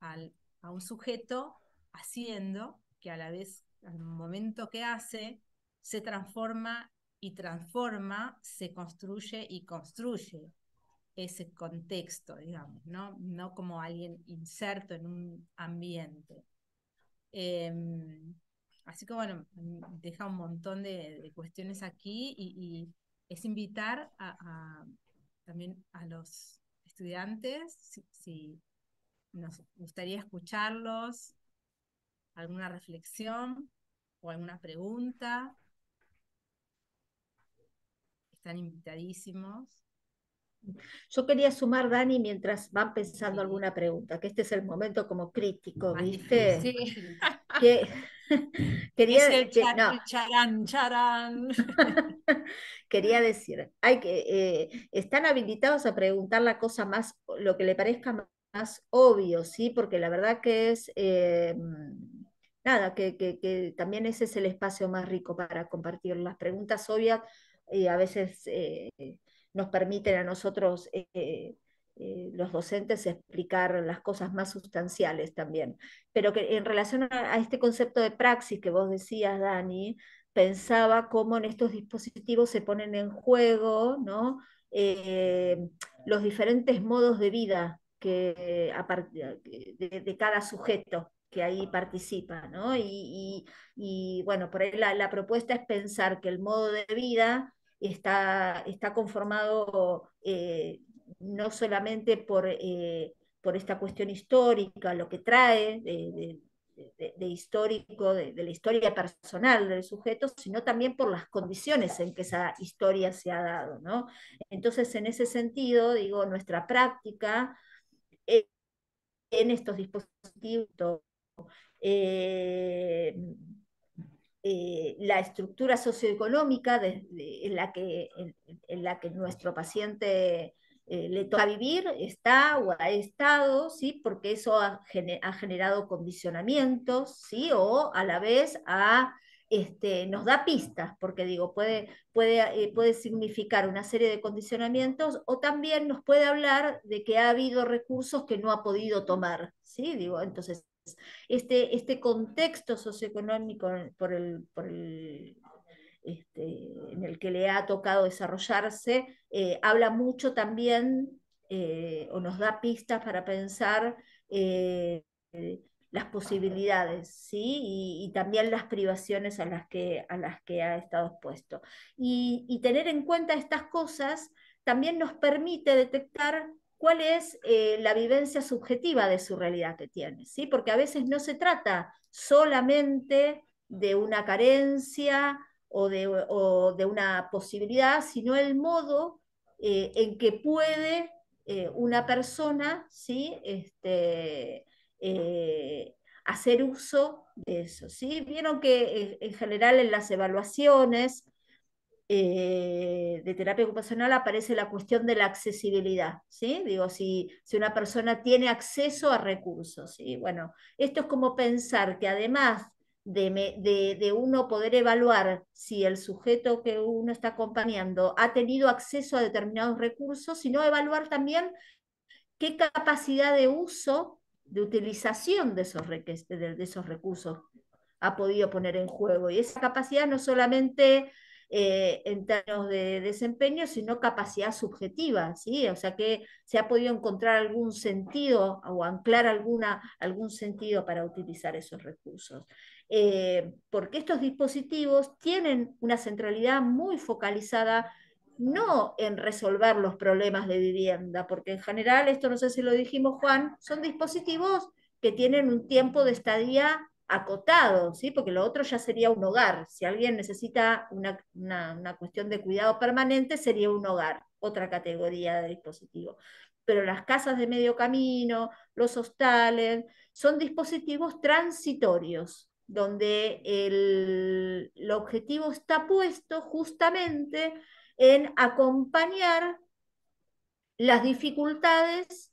a un sujeto haciendo que a la vez, al momento que hace, se transforma y transforma, se construye y construye ese contexto, digamos, No como alguien inserto en un ambiente. Em, así que bueno, mm, deja un montón de, cuestiones aquí y, es invitar a, también a los estudiantes, si nos gustaría escucharlos, alguna reflexión o alguna pregunta. Están invitadísimos. Yo quería sumar, Dani, mientras van pensando alguna pregunta, que este es el momento como crítico, ¿viste? Sí. quería, quería decir, hay que, eh, están habilitados a preguntar la cosa más, lo que le parezca más, obvio, ¿sí? Porque la verdad que es... Eh, nada, que, también ese es el espacio más rico para compartir las preguntas obvias y a veces eh, nos permiten a nosotros eh, eh, eh, los docentes explicar las cosas más sustanciales también. Pero que en relación a, este concepto de praxis que vos decías, Dani, pensaba cómo en estos dispositivos se ponen en juego ¿no? los diferentes modos de vida que, de, de cada sujeto que ahí participa, ¿no? Y, bueno, por ahí la, propuesta es pensar que el modo de vida está, está conformado eh, no solamente por, eh, por, esta cuestión histórica, lo que trae de, histórico, de, la historia personal del sujeto, sino también por las condiciones en que esa historia se ha dado. Entonces, en ese sentido, digo, nuestra práctica eh, en estos dispositivos eh, la estructura socioeconómica en, la que, en, la que nuestro paciente eh, le toca vivir está o ha estado, ¿sí? porque eso ha, generado condicionamientos, ¿sí? o a la vez este, nos da pistas, porque digo, puede, puede, eh, puede significar una serie de condicionamientos o también nos puede hablar de que ha habido recursos que no ha podido tomar. ¿sí? Digo, entonces, este, este contexto socioeconómico por el, este, en el que le ha tocado desarrollarse, eh, habla mucho también eh, o nos da pistas para pensar eh, las posibilidades ¿sí? Y, también las privaciones a las que, a las que ha estado expuesto. y tener en cuenta estas cosas también nos permite detectar cuál es eh, la vivencia subjetiva de su realidad que tiene, ¿sí? porque a veces no se trata solamente de una carencia o de, una posibilidad, sino el modo eh, en que puede eh, una persona ¿sí? este, hacer uso de eso. ¿sí? Vieron que en general en las evaluaciones eh, de terapia ocupacional aparece la cuestión de la accesibilidad, ¿sí? Digo, si, si una persona tiene acceso a recursos, ¿sí? Bueno, esto es como pensar que además de, uno poder evaluar si el sujeto que uno está acompañando ha tenido acceso a determinados recursos, sino evaluar también qué capacidad de uso, de utilización de esos, de esos recursos ha podido poner en juego. Y esa capacidad no solamente eh, en términos de desempeño, sino capacidad subjetiva, ¿sí? O sea que se ha podido encontrar algún sentido o anclar alguna, algún sentido para utilizar esos recursos. Eh, porque estos dispositivos tienen una centralidad muy focalizada no en resolver los problemas de vivienda, porque en general, esto no sé si lo dijimos Juan, son dispositivos que tienen un tiempo de estadía acotado, ¿sí? porque lo otro ya sería un hogar. Si alguien necesita una, cuestión de cuidado permanente, sería un hogar, otra categoría de dispositivo. Pero las casas de medio camino, los hostales, son dispositivos transitorios, donde el, objetivo está puesto justamente en acompañar las dificultades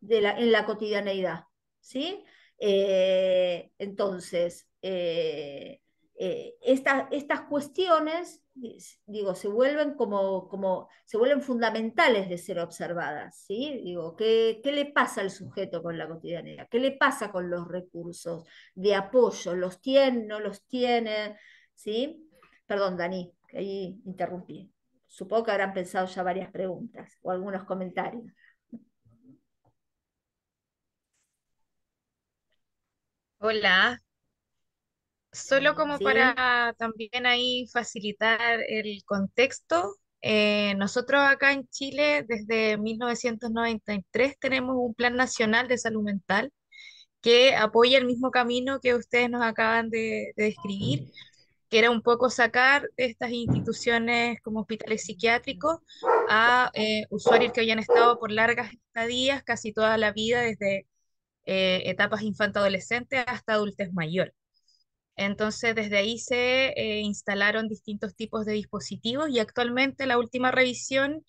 de la, en la cotidianeidad. ¿sí? Eh, entonces, eh, eh, estas cuestiones, digo, se vuelven como, se vuelven fundamentales de ser observadas, ¿sí? Digo, ¿qué, le pasa al sujeto con la cotidianidad? ¿Qué le pasa con los recursos de apoyo? ¿Los tiene, no los tiene? ¿Sí? Perdón, Dani, que ahí interrumpí. Supongo que habrán pensado ya varias preguntas o algunos comentarios. Hola, solo como para también ahí facilitar el contexto, eh, nosotros acá en Chile desde 1993 tenemos un plan nacional de salud mental que apoya el mismo camino que ustedes nos acaban de, describir, que era un poco sacar estas instituciones como hospitales psiquiátricos a eh, usuarios que habían estado por largas estadías, casi toda la vida, desde eh, etapas infanto-adolescente hasta adultez mayor. Entonces, desde ahí se eh, instalaron distintos tipos de dispositivos y actualmente la última revisión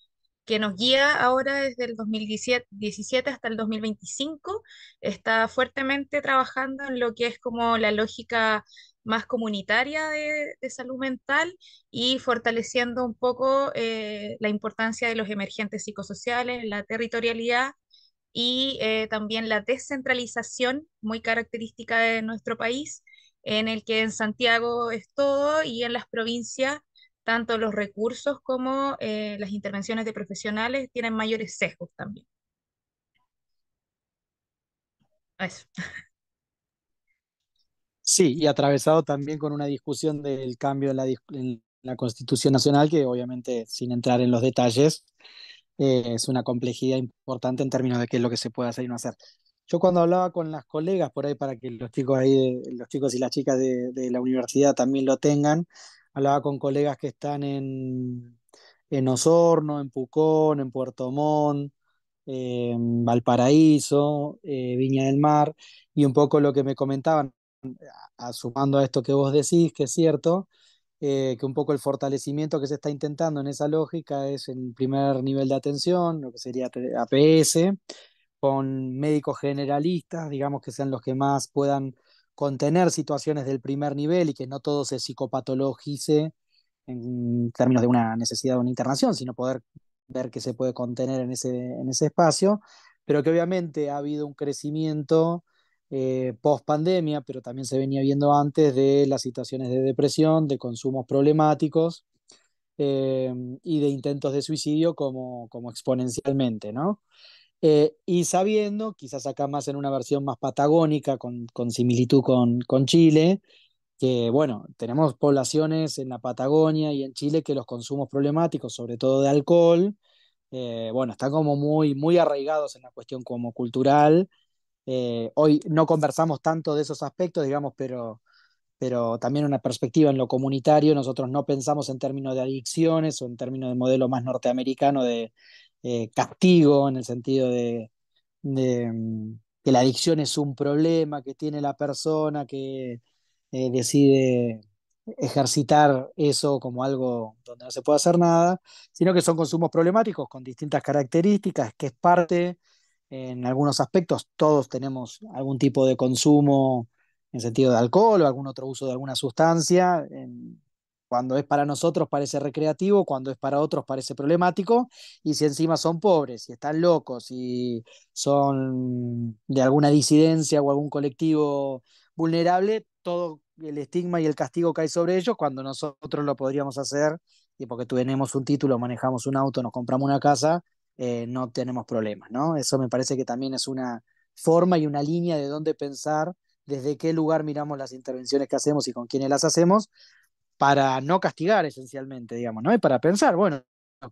que nos guía ahora desde el 2017 hasta el 2025 está fuertemente trabajando en lo que es como la lógica más comunitaria de, salud mental y fortaleciendo un poco eh, la importancia de los emergentes psicosociales, la territorialidad y eh, también la descentralización muy característica de nuestro país, en el que en Santiago es todo y en las provincias tanto los recursos como eh, las intervenciones de profesionales tienen mayores sesgos también. Eso. Sí, y atravesado también con una discusión del cambio en la, en la Constitución Nacional, que obviamente, sin entrar en los detalles, eh, es una complejidad importante en términos de qué es lo que se puede hacer y no hacer. Yo cuando hablaba con las colegas por ahí para que los chicos ahí, los chicos y las chicas de, la universidad también lo tengan, hablaba con colegas que están en, Osorno, en Pucón, en Puerto Montt, Valparaíso, eh, Viña del Mar, y un poco lo que me comentaban, sumando a esto que vos decís, que es cierto, eh, que un poco el fortalecimiento que se está intentando en esa lógica es el primer nivel de atención, lo que sería APS, con médicos generalistas, digamos que sean los que más puedan contener situaciones del primer nivel y que no todo se psicopatologice en términos de una necesidad de una internación, sino poder ver que se puede contener en ese, en ese espacio, pero que obviamente ha habido un crecimiento eh, post pandemia, pero también se venía viendo antes de las situaciones de depresión, de consumos problemáticos eh, y de intentos de suicidio como, exponencialmente, eh, y sabiendo, quizás acá más en una versión más patagónica, con, similitud con, Chile, que bueno, tenemos poblaciones en la Patagonia y en Chile que los consumos problemáticos, sobre todo de alcohol, bueno, están como muy, muy arraigados en la cuestión como cultural eh, hoy no conversamos tanto de esos aspectos, digamos, pero, pero también una perspectiva en lo comunitario. Nosotros no pensamos en términos de adicciones o en términos de modelo más norteamericano de eh, castigo, en el sentido de, mm, que la adicción es un problema que tiene la persona que eh, decide ejercitar eso como algo donde no se puede hacer nada, sino que son consumos problemáticos con distintas características, que es parte en algunos aspectos. Todos tenemos algún tipo de consumo en sentido de alcohol o algún otro uso de alguna sustancia. cuando es para nosotros parece recreativo, cuando es para otros parece problemático, y si encima son pobres, si están locos, si son de alguna disidencia o algún colectivo vulnerable, todo el estigma y el castigo cae sobre ellos cuando nosotros lo podríamos hacer, y porque tenemos un título, manejamos un auto, nos compramos una casa, eh, no tenemos problemas, ¿no? Eso me parece que también es una forma y una línea de dónde pensar, desde qué lugar miramos las intervenciones que hacemos y con quiénes las hacemos, para no castigar esencialmente, digamos, ¿no? Y para pensar, bueno,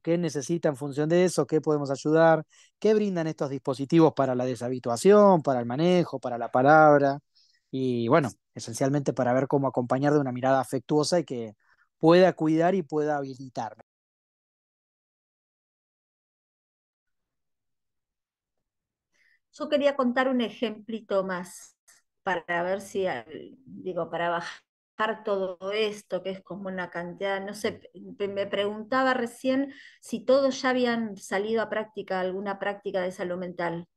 qué necesita en función de eso, qué podemos ayudar, qué brindan estos dispositivos para la deshabituación, para el manejo, para la palabra, y bueno, esencialmente para ver cómo acompañar de una mirada afectuosa y que pueda cuidar y pueda habilitar. Yo quería contar un ejemplito más para ver si, digo, para bajar todo esto, que es como una cantidad, no sé, me preguntaba recién si todos ya habían salido a práctica, alguna práctica de salud mental.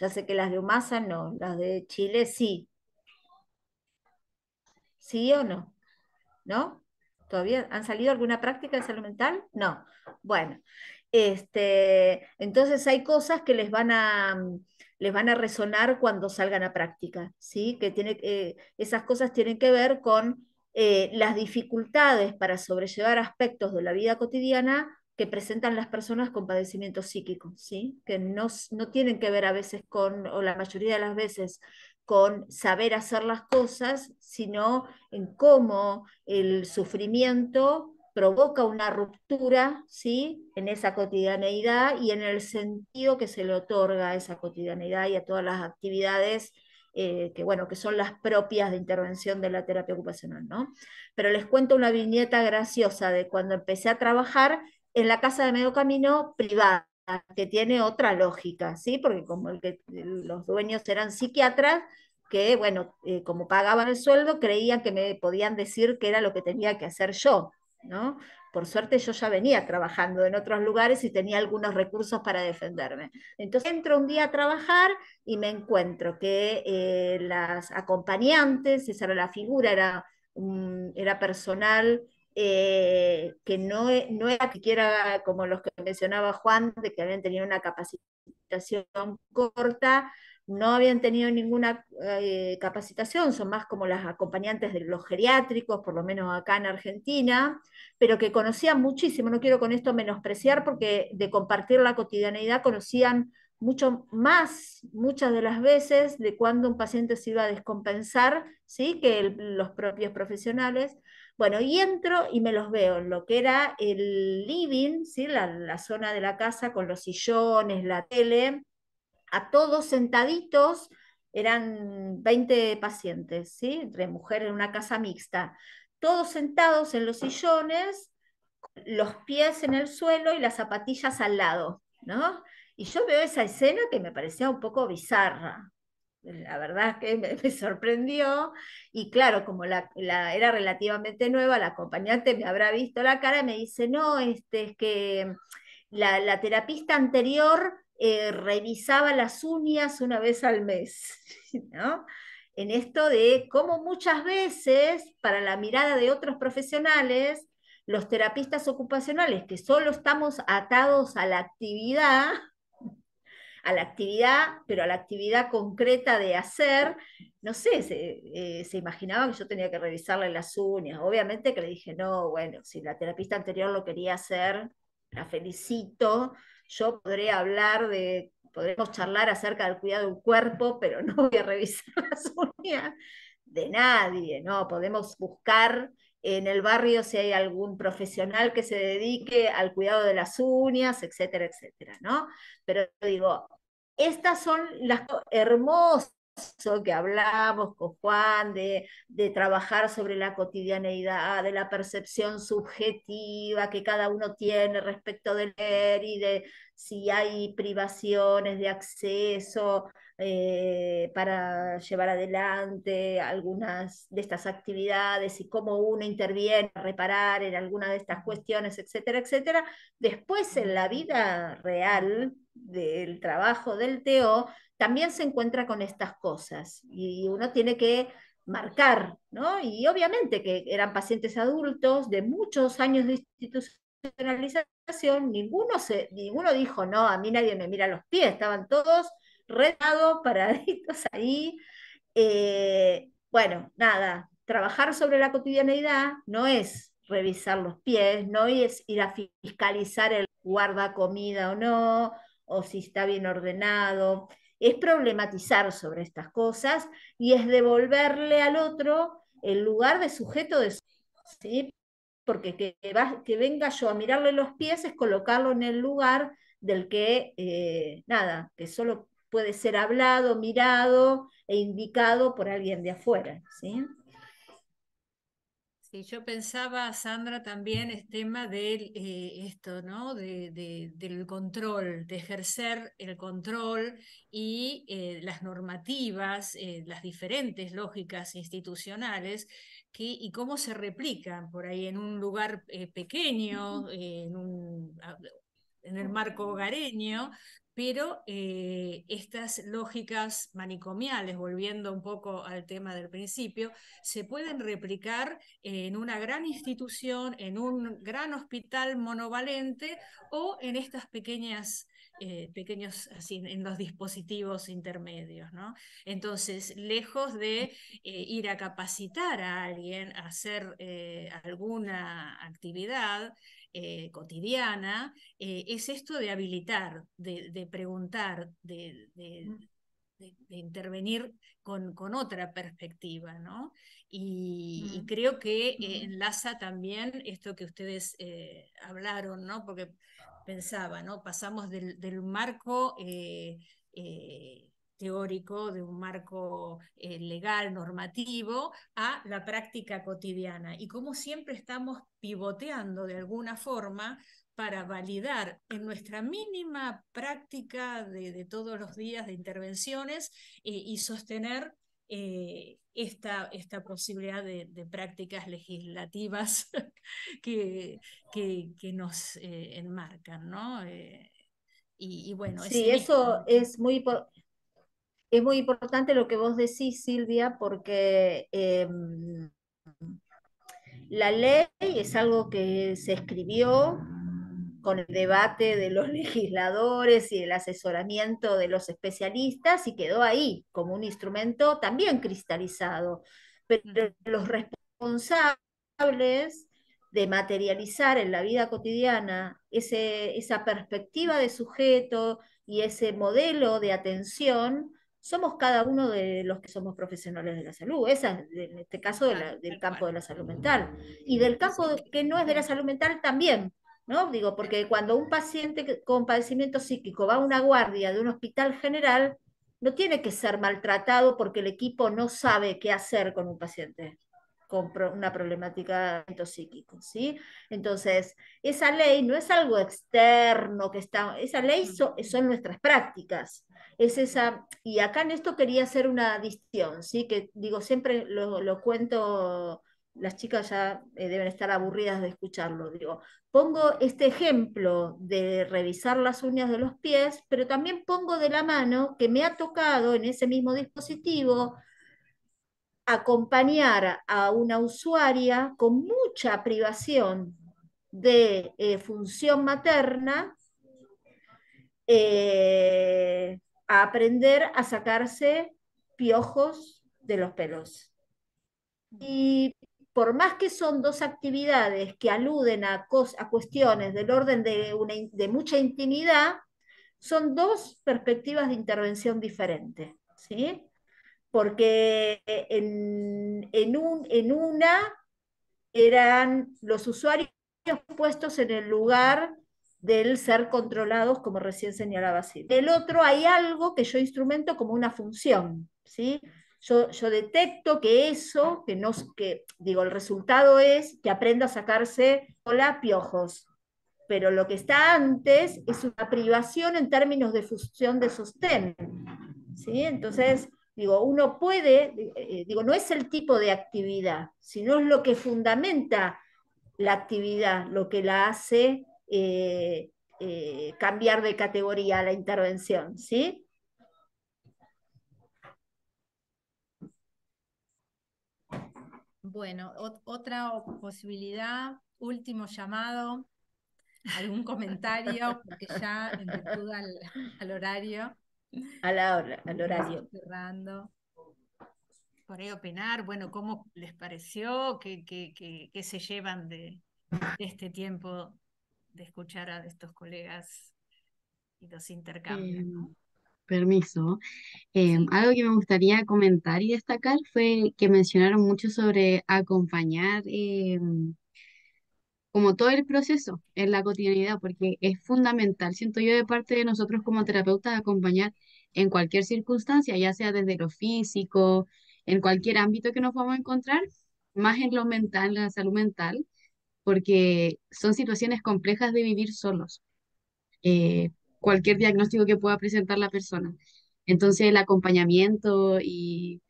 ya sé que las de Umasa no, las de Chile sí. ¿Sí o no? ¿No? ¿Todavía han salido alguna práctica de salud mental? No. Bueno, este, entonces hay cosas que les van a mm, les van a resonar cuando salgan a práctica, ¿sí? que tiene, eh, esas cosas tienen que ver con eh, las dificultades para sobrellevar aspectos de la vida cotidiana que presentan las personas con padecimiento psíquico, ¿sí? que no, no tienen que ver a veces con, o la mayoría de las veces, con saber hacer las cosas, sino en cómo el sufrimiento provoca una ruptura ¿sí? en esa cotidianeidad y en el sentido que se le otorga a esa cotidianeidad y a todas las actividades eh, que, bueno, que son las propias de intervención de la terapia ocupacional. ¿no? Pero les cuento una viñeta graciosa de cuando empecé a trabajar en la casa de medio camino privada que tiene otra lógica, ¿sí? porque como los dueños eran psiquiatras, que, bueno, eh, como pagaban el sueldo, creían que me podían decir qué era lo que tenía que hacer yo, por suerte yo ya venía trabajando en otros lugares y tenía algunos recursos para defenderme. Entonces entro un día a trabajar y me encuentro que eh, las acompañantes, esa era la figura, era, era personal eh, que no, e, no era siquiera como los que mencionaba Juan, de que habían tenido una capacitación corta, no habían tenido ninguna eh, capacitación, son más como las acompañantes de los geriátricos, por lo menos acá en Argentina, pero que conocían muchísimo, no quiero con esto menospreciar porque de compartir la cotidianeidad conocían mucho más, muchas de las veces, de cuando un paciente se iba a descompensar, ¿sí? que los propios profesionales. Bueno, y entro y me los veo lo que era el living, ¿sí? la, la zona de la casa con los sillones, la tele, a todos sentaditos, eran 20 pacientes, ¿sí? entre mujeres en una casa mixta, todos sentados en los sillones, los pies en el suelo y las zapatillas al lado, ¿no? Y yo veo esa escena que me parecía un poco bizarra. La verdad que me, sorprendió. Y claro, como la, era relativamente nueva, la acompañante me habrá visto la cara y me dice, no, este, es que la terapista anterior eh, revisaba las uñas una vez al mes, ¿no? En esto de cómo muchas veces, para la mirada de otros profesionales, los terapistas ocupacionales, que solo estamos atados a la actividad, a la actividad, pero a la actividad concreta de hacer, no sé, se, eh, se imaginaba que yo tenía que revisarle las uñas. Obviamente que le dije, no, bueno, si la terapista anterior lo quería hacer, la felicito, yo podré hablar de, podremos charlar acerca del cuidado del cuerpo, pero no voy a revisar las uñas de nadie, ¿no? Podemos buscar en el barrio si hay algún profesional que se dedique al cuidado de las uñas, etcétera, etcétera, ¿no? Pero digo, estas son las hermosas que hablamos con Juan, de, trabajar sobre la cotidianeidad, de la percepción subjetiva que cada uno tiene respecto de leer y de si hay privaciones de acceso, eh, para llevar adelante algunas de estas actividades y cómo uno interviene reparar en alguna de estas cuestiones, etcétera, etcétera. Después en la vida real del trabajo del TO también se encuentra con estas cosas y uno tiene que marcar, ¿no? Y obviamente que eran pacientes adultos de muchos años de institucionalización, ninguno, se, ninguno dijo, no, a mí nadie me mira los pies, estaban todos retado, paraditos ahí. Eh, bueno, nada, trabajar sobre la cotidianeidad no es revisar los pies, no es ir a fiscalizar el guarda comida o no, o si está bien ordenado, es problematizar sobre estas cosas y es devolverle al otro el lugar de sujeto de su... ¿sí? Porque que, venga yo a mirarle los pies es colocarlo en el lugar del que, eh, nada, que solo puede ser hablado, mirado e indicado por alguien de afuera. ¿sí? yo pensaba, Sandra, también el tema de eh, esto, ¿no? De, del control, de ejercer el control y eh, las normativas, eh, las diferentes lógicas institucionales que, y cómo se replican por ahí en un lugar pequeño, en un en el marco hogareño, pero eh, estas lógicas manicomiales, volviendo un poco al tema del principio, se pueden replicar en una gran institución, en un gran hospital monovalente o en estas pequeñas... Eh, pequeños en los dispositivos intermedios, Entonces, lejos de eh, ir a capacitar a alguien a hacer alguna actividad, eh, cotidiana, eh, es esto de habilitar, de, preguntar, mm. de, intervenir con, con otra perspectiva, ¿no? Y, mm. creo que eh, enlaza también esto que ustedes hablaron, ¿no? Porque pensaba, ¿no? Pasamos del, marco teórico, de un marco eh, legal, normativo, a la práctica cotidiana. Y como siempre estamos pivoteando de alguna forma para validar en nuestra mínima práctica de, todos los días de intervenciones eh, y sostener eh, esta, esta, posibilidad de, prácticas legislativas que, que, nos enmarcan, ¿no? y, bueno, sí, eso es muy es muy importante lo que vos decís, Silvia, porque em, la ley es algo que se escribió con el debate de los legisladores y el asesoramiento de los especialistas y quedó ahí como un instrumento también cristalizado. Pero los responsables de materializar en la vida cotidiana esa perspectiva de sujeto y ese modelo de atención somos cada uno de los que somos profesionales de la salud, esa es, en este caso del campo de la salud mental. Y del campo que no es de la salud mental también, ¿no? Digo, porque cuando un paciente con padecimiento psíquico va a una guardia de un hospital general, no tiene que ser maltratado porque el equipo no sabe qué hacer con un paciente con una problemática psíquico, ¿sí? Entonces, esa ley no es algo externo que está, esa ley son nuestras prácticas, es esa, y acá en esto quería hacer una distinción, ¿sí? Que digo, siempre lo, cuento, las chicas ya eh, deben estar aburridas de escucharlo, digo, pongo este ejemplo de revisar las uñas de los pies, pero también pongo de la mano que me ha tocado en ese mismo dispositivo, acompañar a una usuaria con mucha privación de eh, función materna eh, a aprender a sacarse piojos de los pelos. Y por más que son dos actividades que aluden a, a cuestiones del orden de, de, mucha intimidad, son dos perspectivas de intervención diferentes. ¿sí? porque en, en, un, en una eran los usuarios puestos en el lugar del ser controlados, como recién señalaba así. Del otro hay algo que yo instrumento como una función, ¿sí? Yo, yo, detecto que eso, que no, que digo, el resultado es que aprenda a sacarse hola piojos, pero lo que está antes es una privación en términos de fusión de sostén, ¿sí? Entonces, Digo, uno puede, eh, eh, digo, no es el tipo de actividad, sino es lo que fundamenta la actividad, lo que la hace eh, cambiar de categoría la intervención, ¿sí? Bueno, otra posibilidad, último llamado, algún comentario, porque ya en al horario a la hora, al horario. Cerrando. Por ahí opinar, bueno, ¿cómo les pareció? ¿Qué, se llevan de, este tiempo de escuchar a estos colegas y los intercambios? Em, permiso. Em, algo que me gustaría comentar y destacar fue que mencionaron mucho sobre acompañar. Em, como todo el proceso en la cotidianidad, porque es fundamental, siento yo, de parte de nosotros como terapeutas acompañar en cualquier circunstancia, ya sea desde lo físico, en cualquier ámbito que nos vamos a encontrar, más en lo mental, en la salud mental, porque son situaciones complejas de vivir solos. Eh, cualquier diagnóstico que pueda presentar la persona. Entonces el acompañamiento y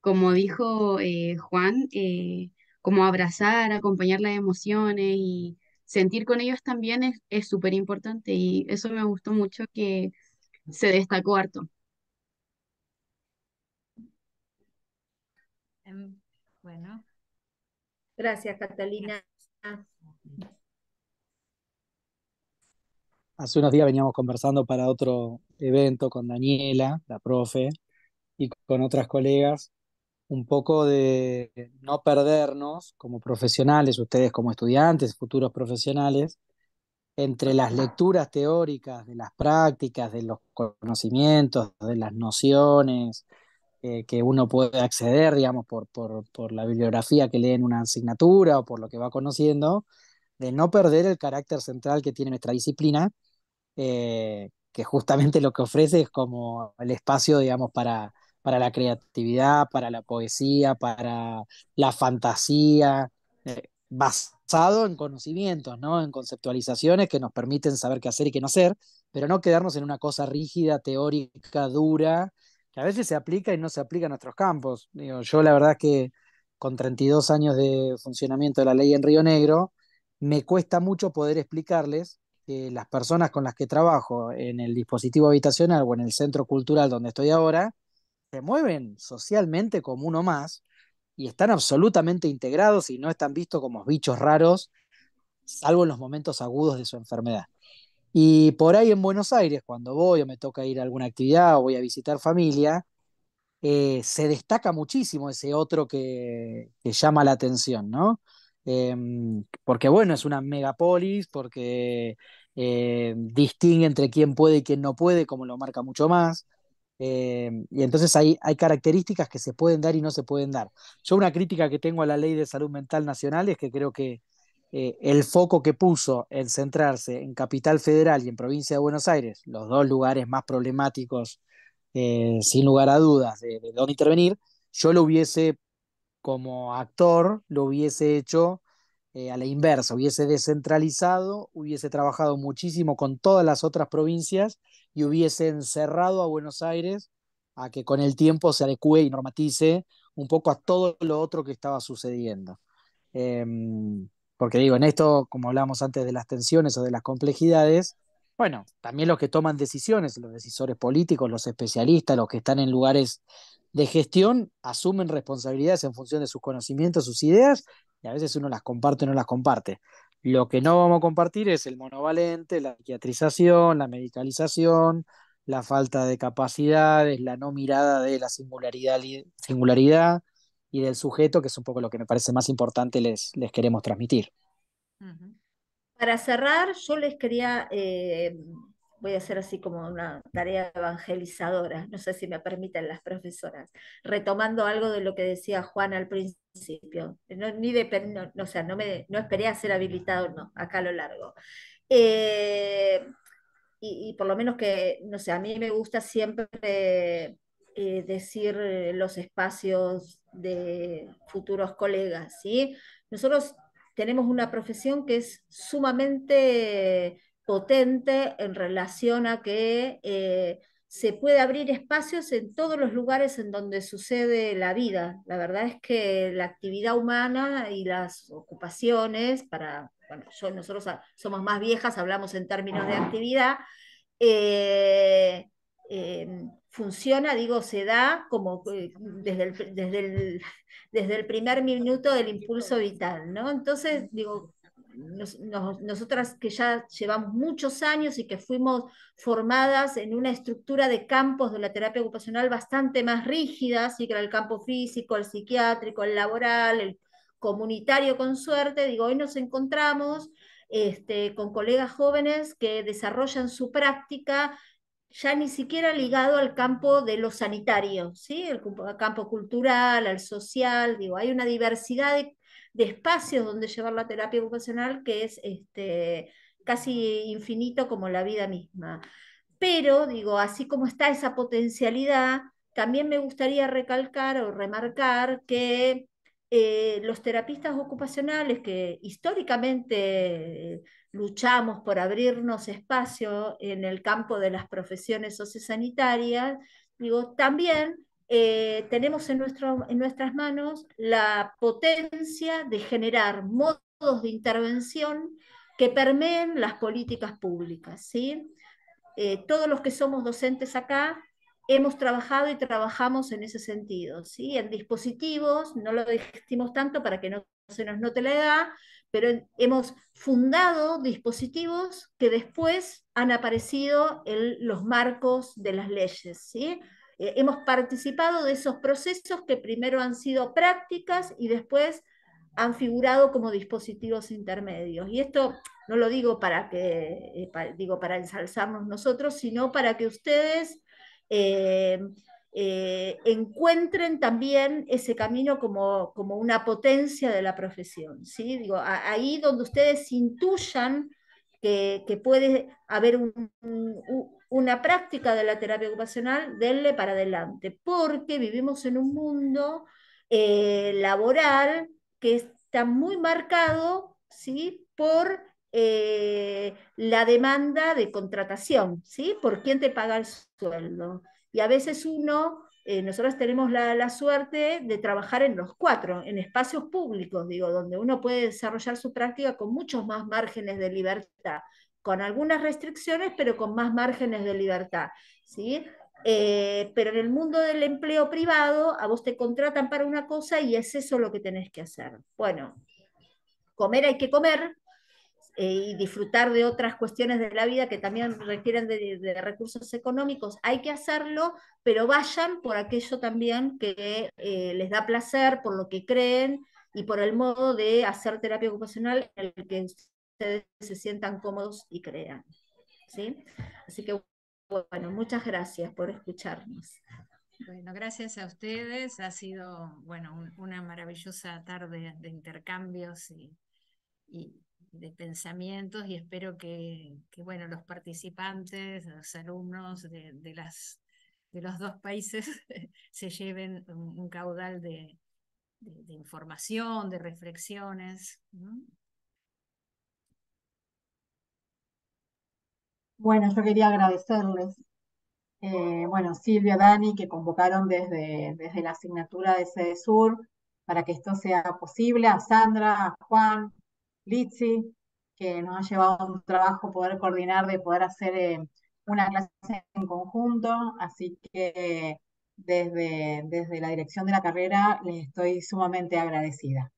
como dijo eh, Juan, eh, como abrazar, acompañar las emociones y sentir con ellos también es súper importante y eso me gustó mucho que se destacó harto. Em, bueno. Gracias, Catalina. Hace unos días veníamos conversando para otro evento con Daniela, la profe, y con otras colegas, un poco de no perdernos como profesionales, ustedes como estudiantes, futuros profesionales, entre las lecturas teóricas, de las prácticas, de los conocimientos, de las nociones eh, que uno puede acceder, digamos, por, por, la bibliografía que lee en una asignatura o por lo que va conociendo, de no perder el carácter central que tiene nuestra disciplina, eh, que justamente lo que ofrece es como el espacio, digamos, para para la creatividad, para la poesía, para la fantasía, eh, basado en conocimientos, ¿no? en conceptualizaciones que nos permiten saber qué hacer y qué no hacer, pero no quedarnos en una cosa rígida, teórica, dura, que a veces se aplica y no se aplica a nuestros campos. yo la verdad que con 32 años de funcionamiento de la ley en Río Negro, me cuesta mucho poder explicarles que las personas con las que trabajo en el dispositivo habitacional o en el centro cultural donde estoy ahora, se mueven socialmente como uno más y están absolutamente integrados y no están vistos como bichos raros, salvo en los momentos agudos de su enfermedad. Y por ahí en Buenos Aires, cuando voy o me toca ir a alguna actividad o voy a visitar familia, eh, se destaca muchísimo ese otro que, llama la atención, ¿no? Em, porque bueno, es una megapolis, porque eh, distingue entre quién puede y quién no puede, como lo marca mucho más. Em, y entonces hay, hay características que se pueden dar y no se pueden dar. Yo una crítica que tengo a la ley de salud mental nacional es que creo que eh, el foco que puso en centrarse en Capital Federal y en Provincia de Buenos Aires, los dos lugares más problemáticos, eh, sin lugar a dudas, de, de dónde intervenir, yo lo hubiese, como actor, lo hubiese hecho eh, a la inversa, hubiese descentralizado, hubiese trabajado muchísimo con todas las otras provincias y hubiese encerrado a Buenos Aires a que con el tiempo se adecue y normatice un poco a todo lo otro que estaba sucediendo. Em, porque digo, en esto, como hablábamos antes de las tensiones o de las complejidades, bueno, también los que toman decisiones, los decisores políticos, los especialistas, los que están en lugares de gestión, asumen responsabilidades en función de sus conocimientos, sus ideas, y a veces uno las comparte o no las comparte. Lo que no vamos a compartir es el monovalente, la psiquiatrización, la medicalización, la falta de capacidades, la no mirada de la singularidad, singularidad y del sujeto, que es un poco lo que me parece más importante les, les queremos transmitir. Para cerrar, yo les quería eh, voy a hacer así como una tarea evangelizadora, no sé si me permiten las profesoras, retomando algo de lo que decía Juan al principio, no, ni de, no, no, me, no esperé a ser habilitado, no, acá a lo largo. Eh, y, por lo menos que, no sé, a mí me gusta siempre eh, decir los espacios de futuros colegas, ¿sí? Nosotros tenemos una profesión que es sumamente potente en relación a que eh, se puede abrir espacios en todos los lugares en donde sucede la vida. La verdad es que la actividad humana y las ocupaciones, para, nosotros somos más viejas, hablamos en términos de actividad, eh, eh, funciona, digo, se da como desde, el, desde el primer minuto del impulso vital, ¿no? Entonces, digo, nosotras que ya llevamos muchos años y que fuimos formadas en una estructura de campos de la terapia ocupacional bastante más rígida, así que era el campo físico, el psiquiátrico, el laboral, el comunitario con suerte, digo, hoy nos encontramos este, con colegas jóvenes que desarrollan su práctica ya ni siquiera ligado al campo de lo sanitario, ¿sí? el campo cultural, al social, digo, hay una diversidad de de espacios donde llevar la terapia ocupacional que es este, casi infinito como la vida misma. Pero, digo, así como está esa potencialidad, también me gustaría recalcar o remarcar que eh, los terapistas ocupacionales que históricamente luchamos por abrirnos espacio en el campo de las profesiones sociosanitarias, digo, también eh, tenemos en, nuestras manos la potencia de generar modos de intervención que permeen las políticas públicas. ¿sí? Eh, todos los que somos docentes acá hemos trabajado y trabajamos en ese sentido, ¿sí? en dispositivos, no lo dijimos tanto para que no se nos note la edad, pero hemos fundado dispositivos que después han aparecido en los marcos de las leyes. ¿sí? Eh, hemos participado de esos procesos que primero han sido prácticas y después han figurado como dispositivos intermedios. Y esto no lo digo para que eh, digo para ensalzarnos nosotros, sino para que ustedes eh, encuentren también ese camino como, como, una potencia de la profesión. ¿sí? Digo, ahí donde ustedes intuyan que, puede haber un, una práctica de la terapia ocupacional, denle para adelante, porque vivimos en un mundo eh, laboral que está muy marcado ¿sí? por eh, la demanda de contratación, ¿sí? por quién te paga el sueldo. Y a veces uno, eh, nosotros tenemos la, la, suerte de trabajar en los cuatro, en espacios públicos, digo, donde uno puede desarrollar su práctica con muchos más márgenes de libertad con algunas restricciones, pero con más márgenes de libertad. ¿sí? Eh, pero en el mundo del empleo privado, a vos te contratan para una cosa y es eso lo que tenés que hacer. Bueno, comer hay que comer eh, y disfrutar de otras cuestiones de la vida que también requieren de, recursos económicos, hay que hacerlo, pero vayan por aquello también que eh, les da placer, por lo que creen y por el modo de hacer terapia ocupacional el que ustedes se sientan cómodos y crean. ¿sí? Así que, bueno, muchas gracias por escucharnos. Bueno, gracias a ustedes. Ha sido, bueno, una maravillosa tarde de intercambios y, de pensamientos y espero que, bueno, los participantes, los alumnos de, las, de los dos países se lleven un, caudal de, información, de reflexiones. Bueno, yo quería agradecerles, eh, bueno, Silvia, Dani, que convocaron desde, desde la asignatura de Sede Sur para que esto sea posible, a Sandra, a Juan, Litsi, que nos ha llevado un trabajo poder coordinar, de poder hacer eh, una clase en conjunto, así que desde, desde la dirección de la carrera les estoy sumamente agradecida.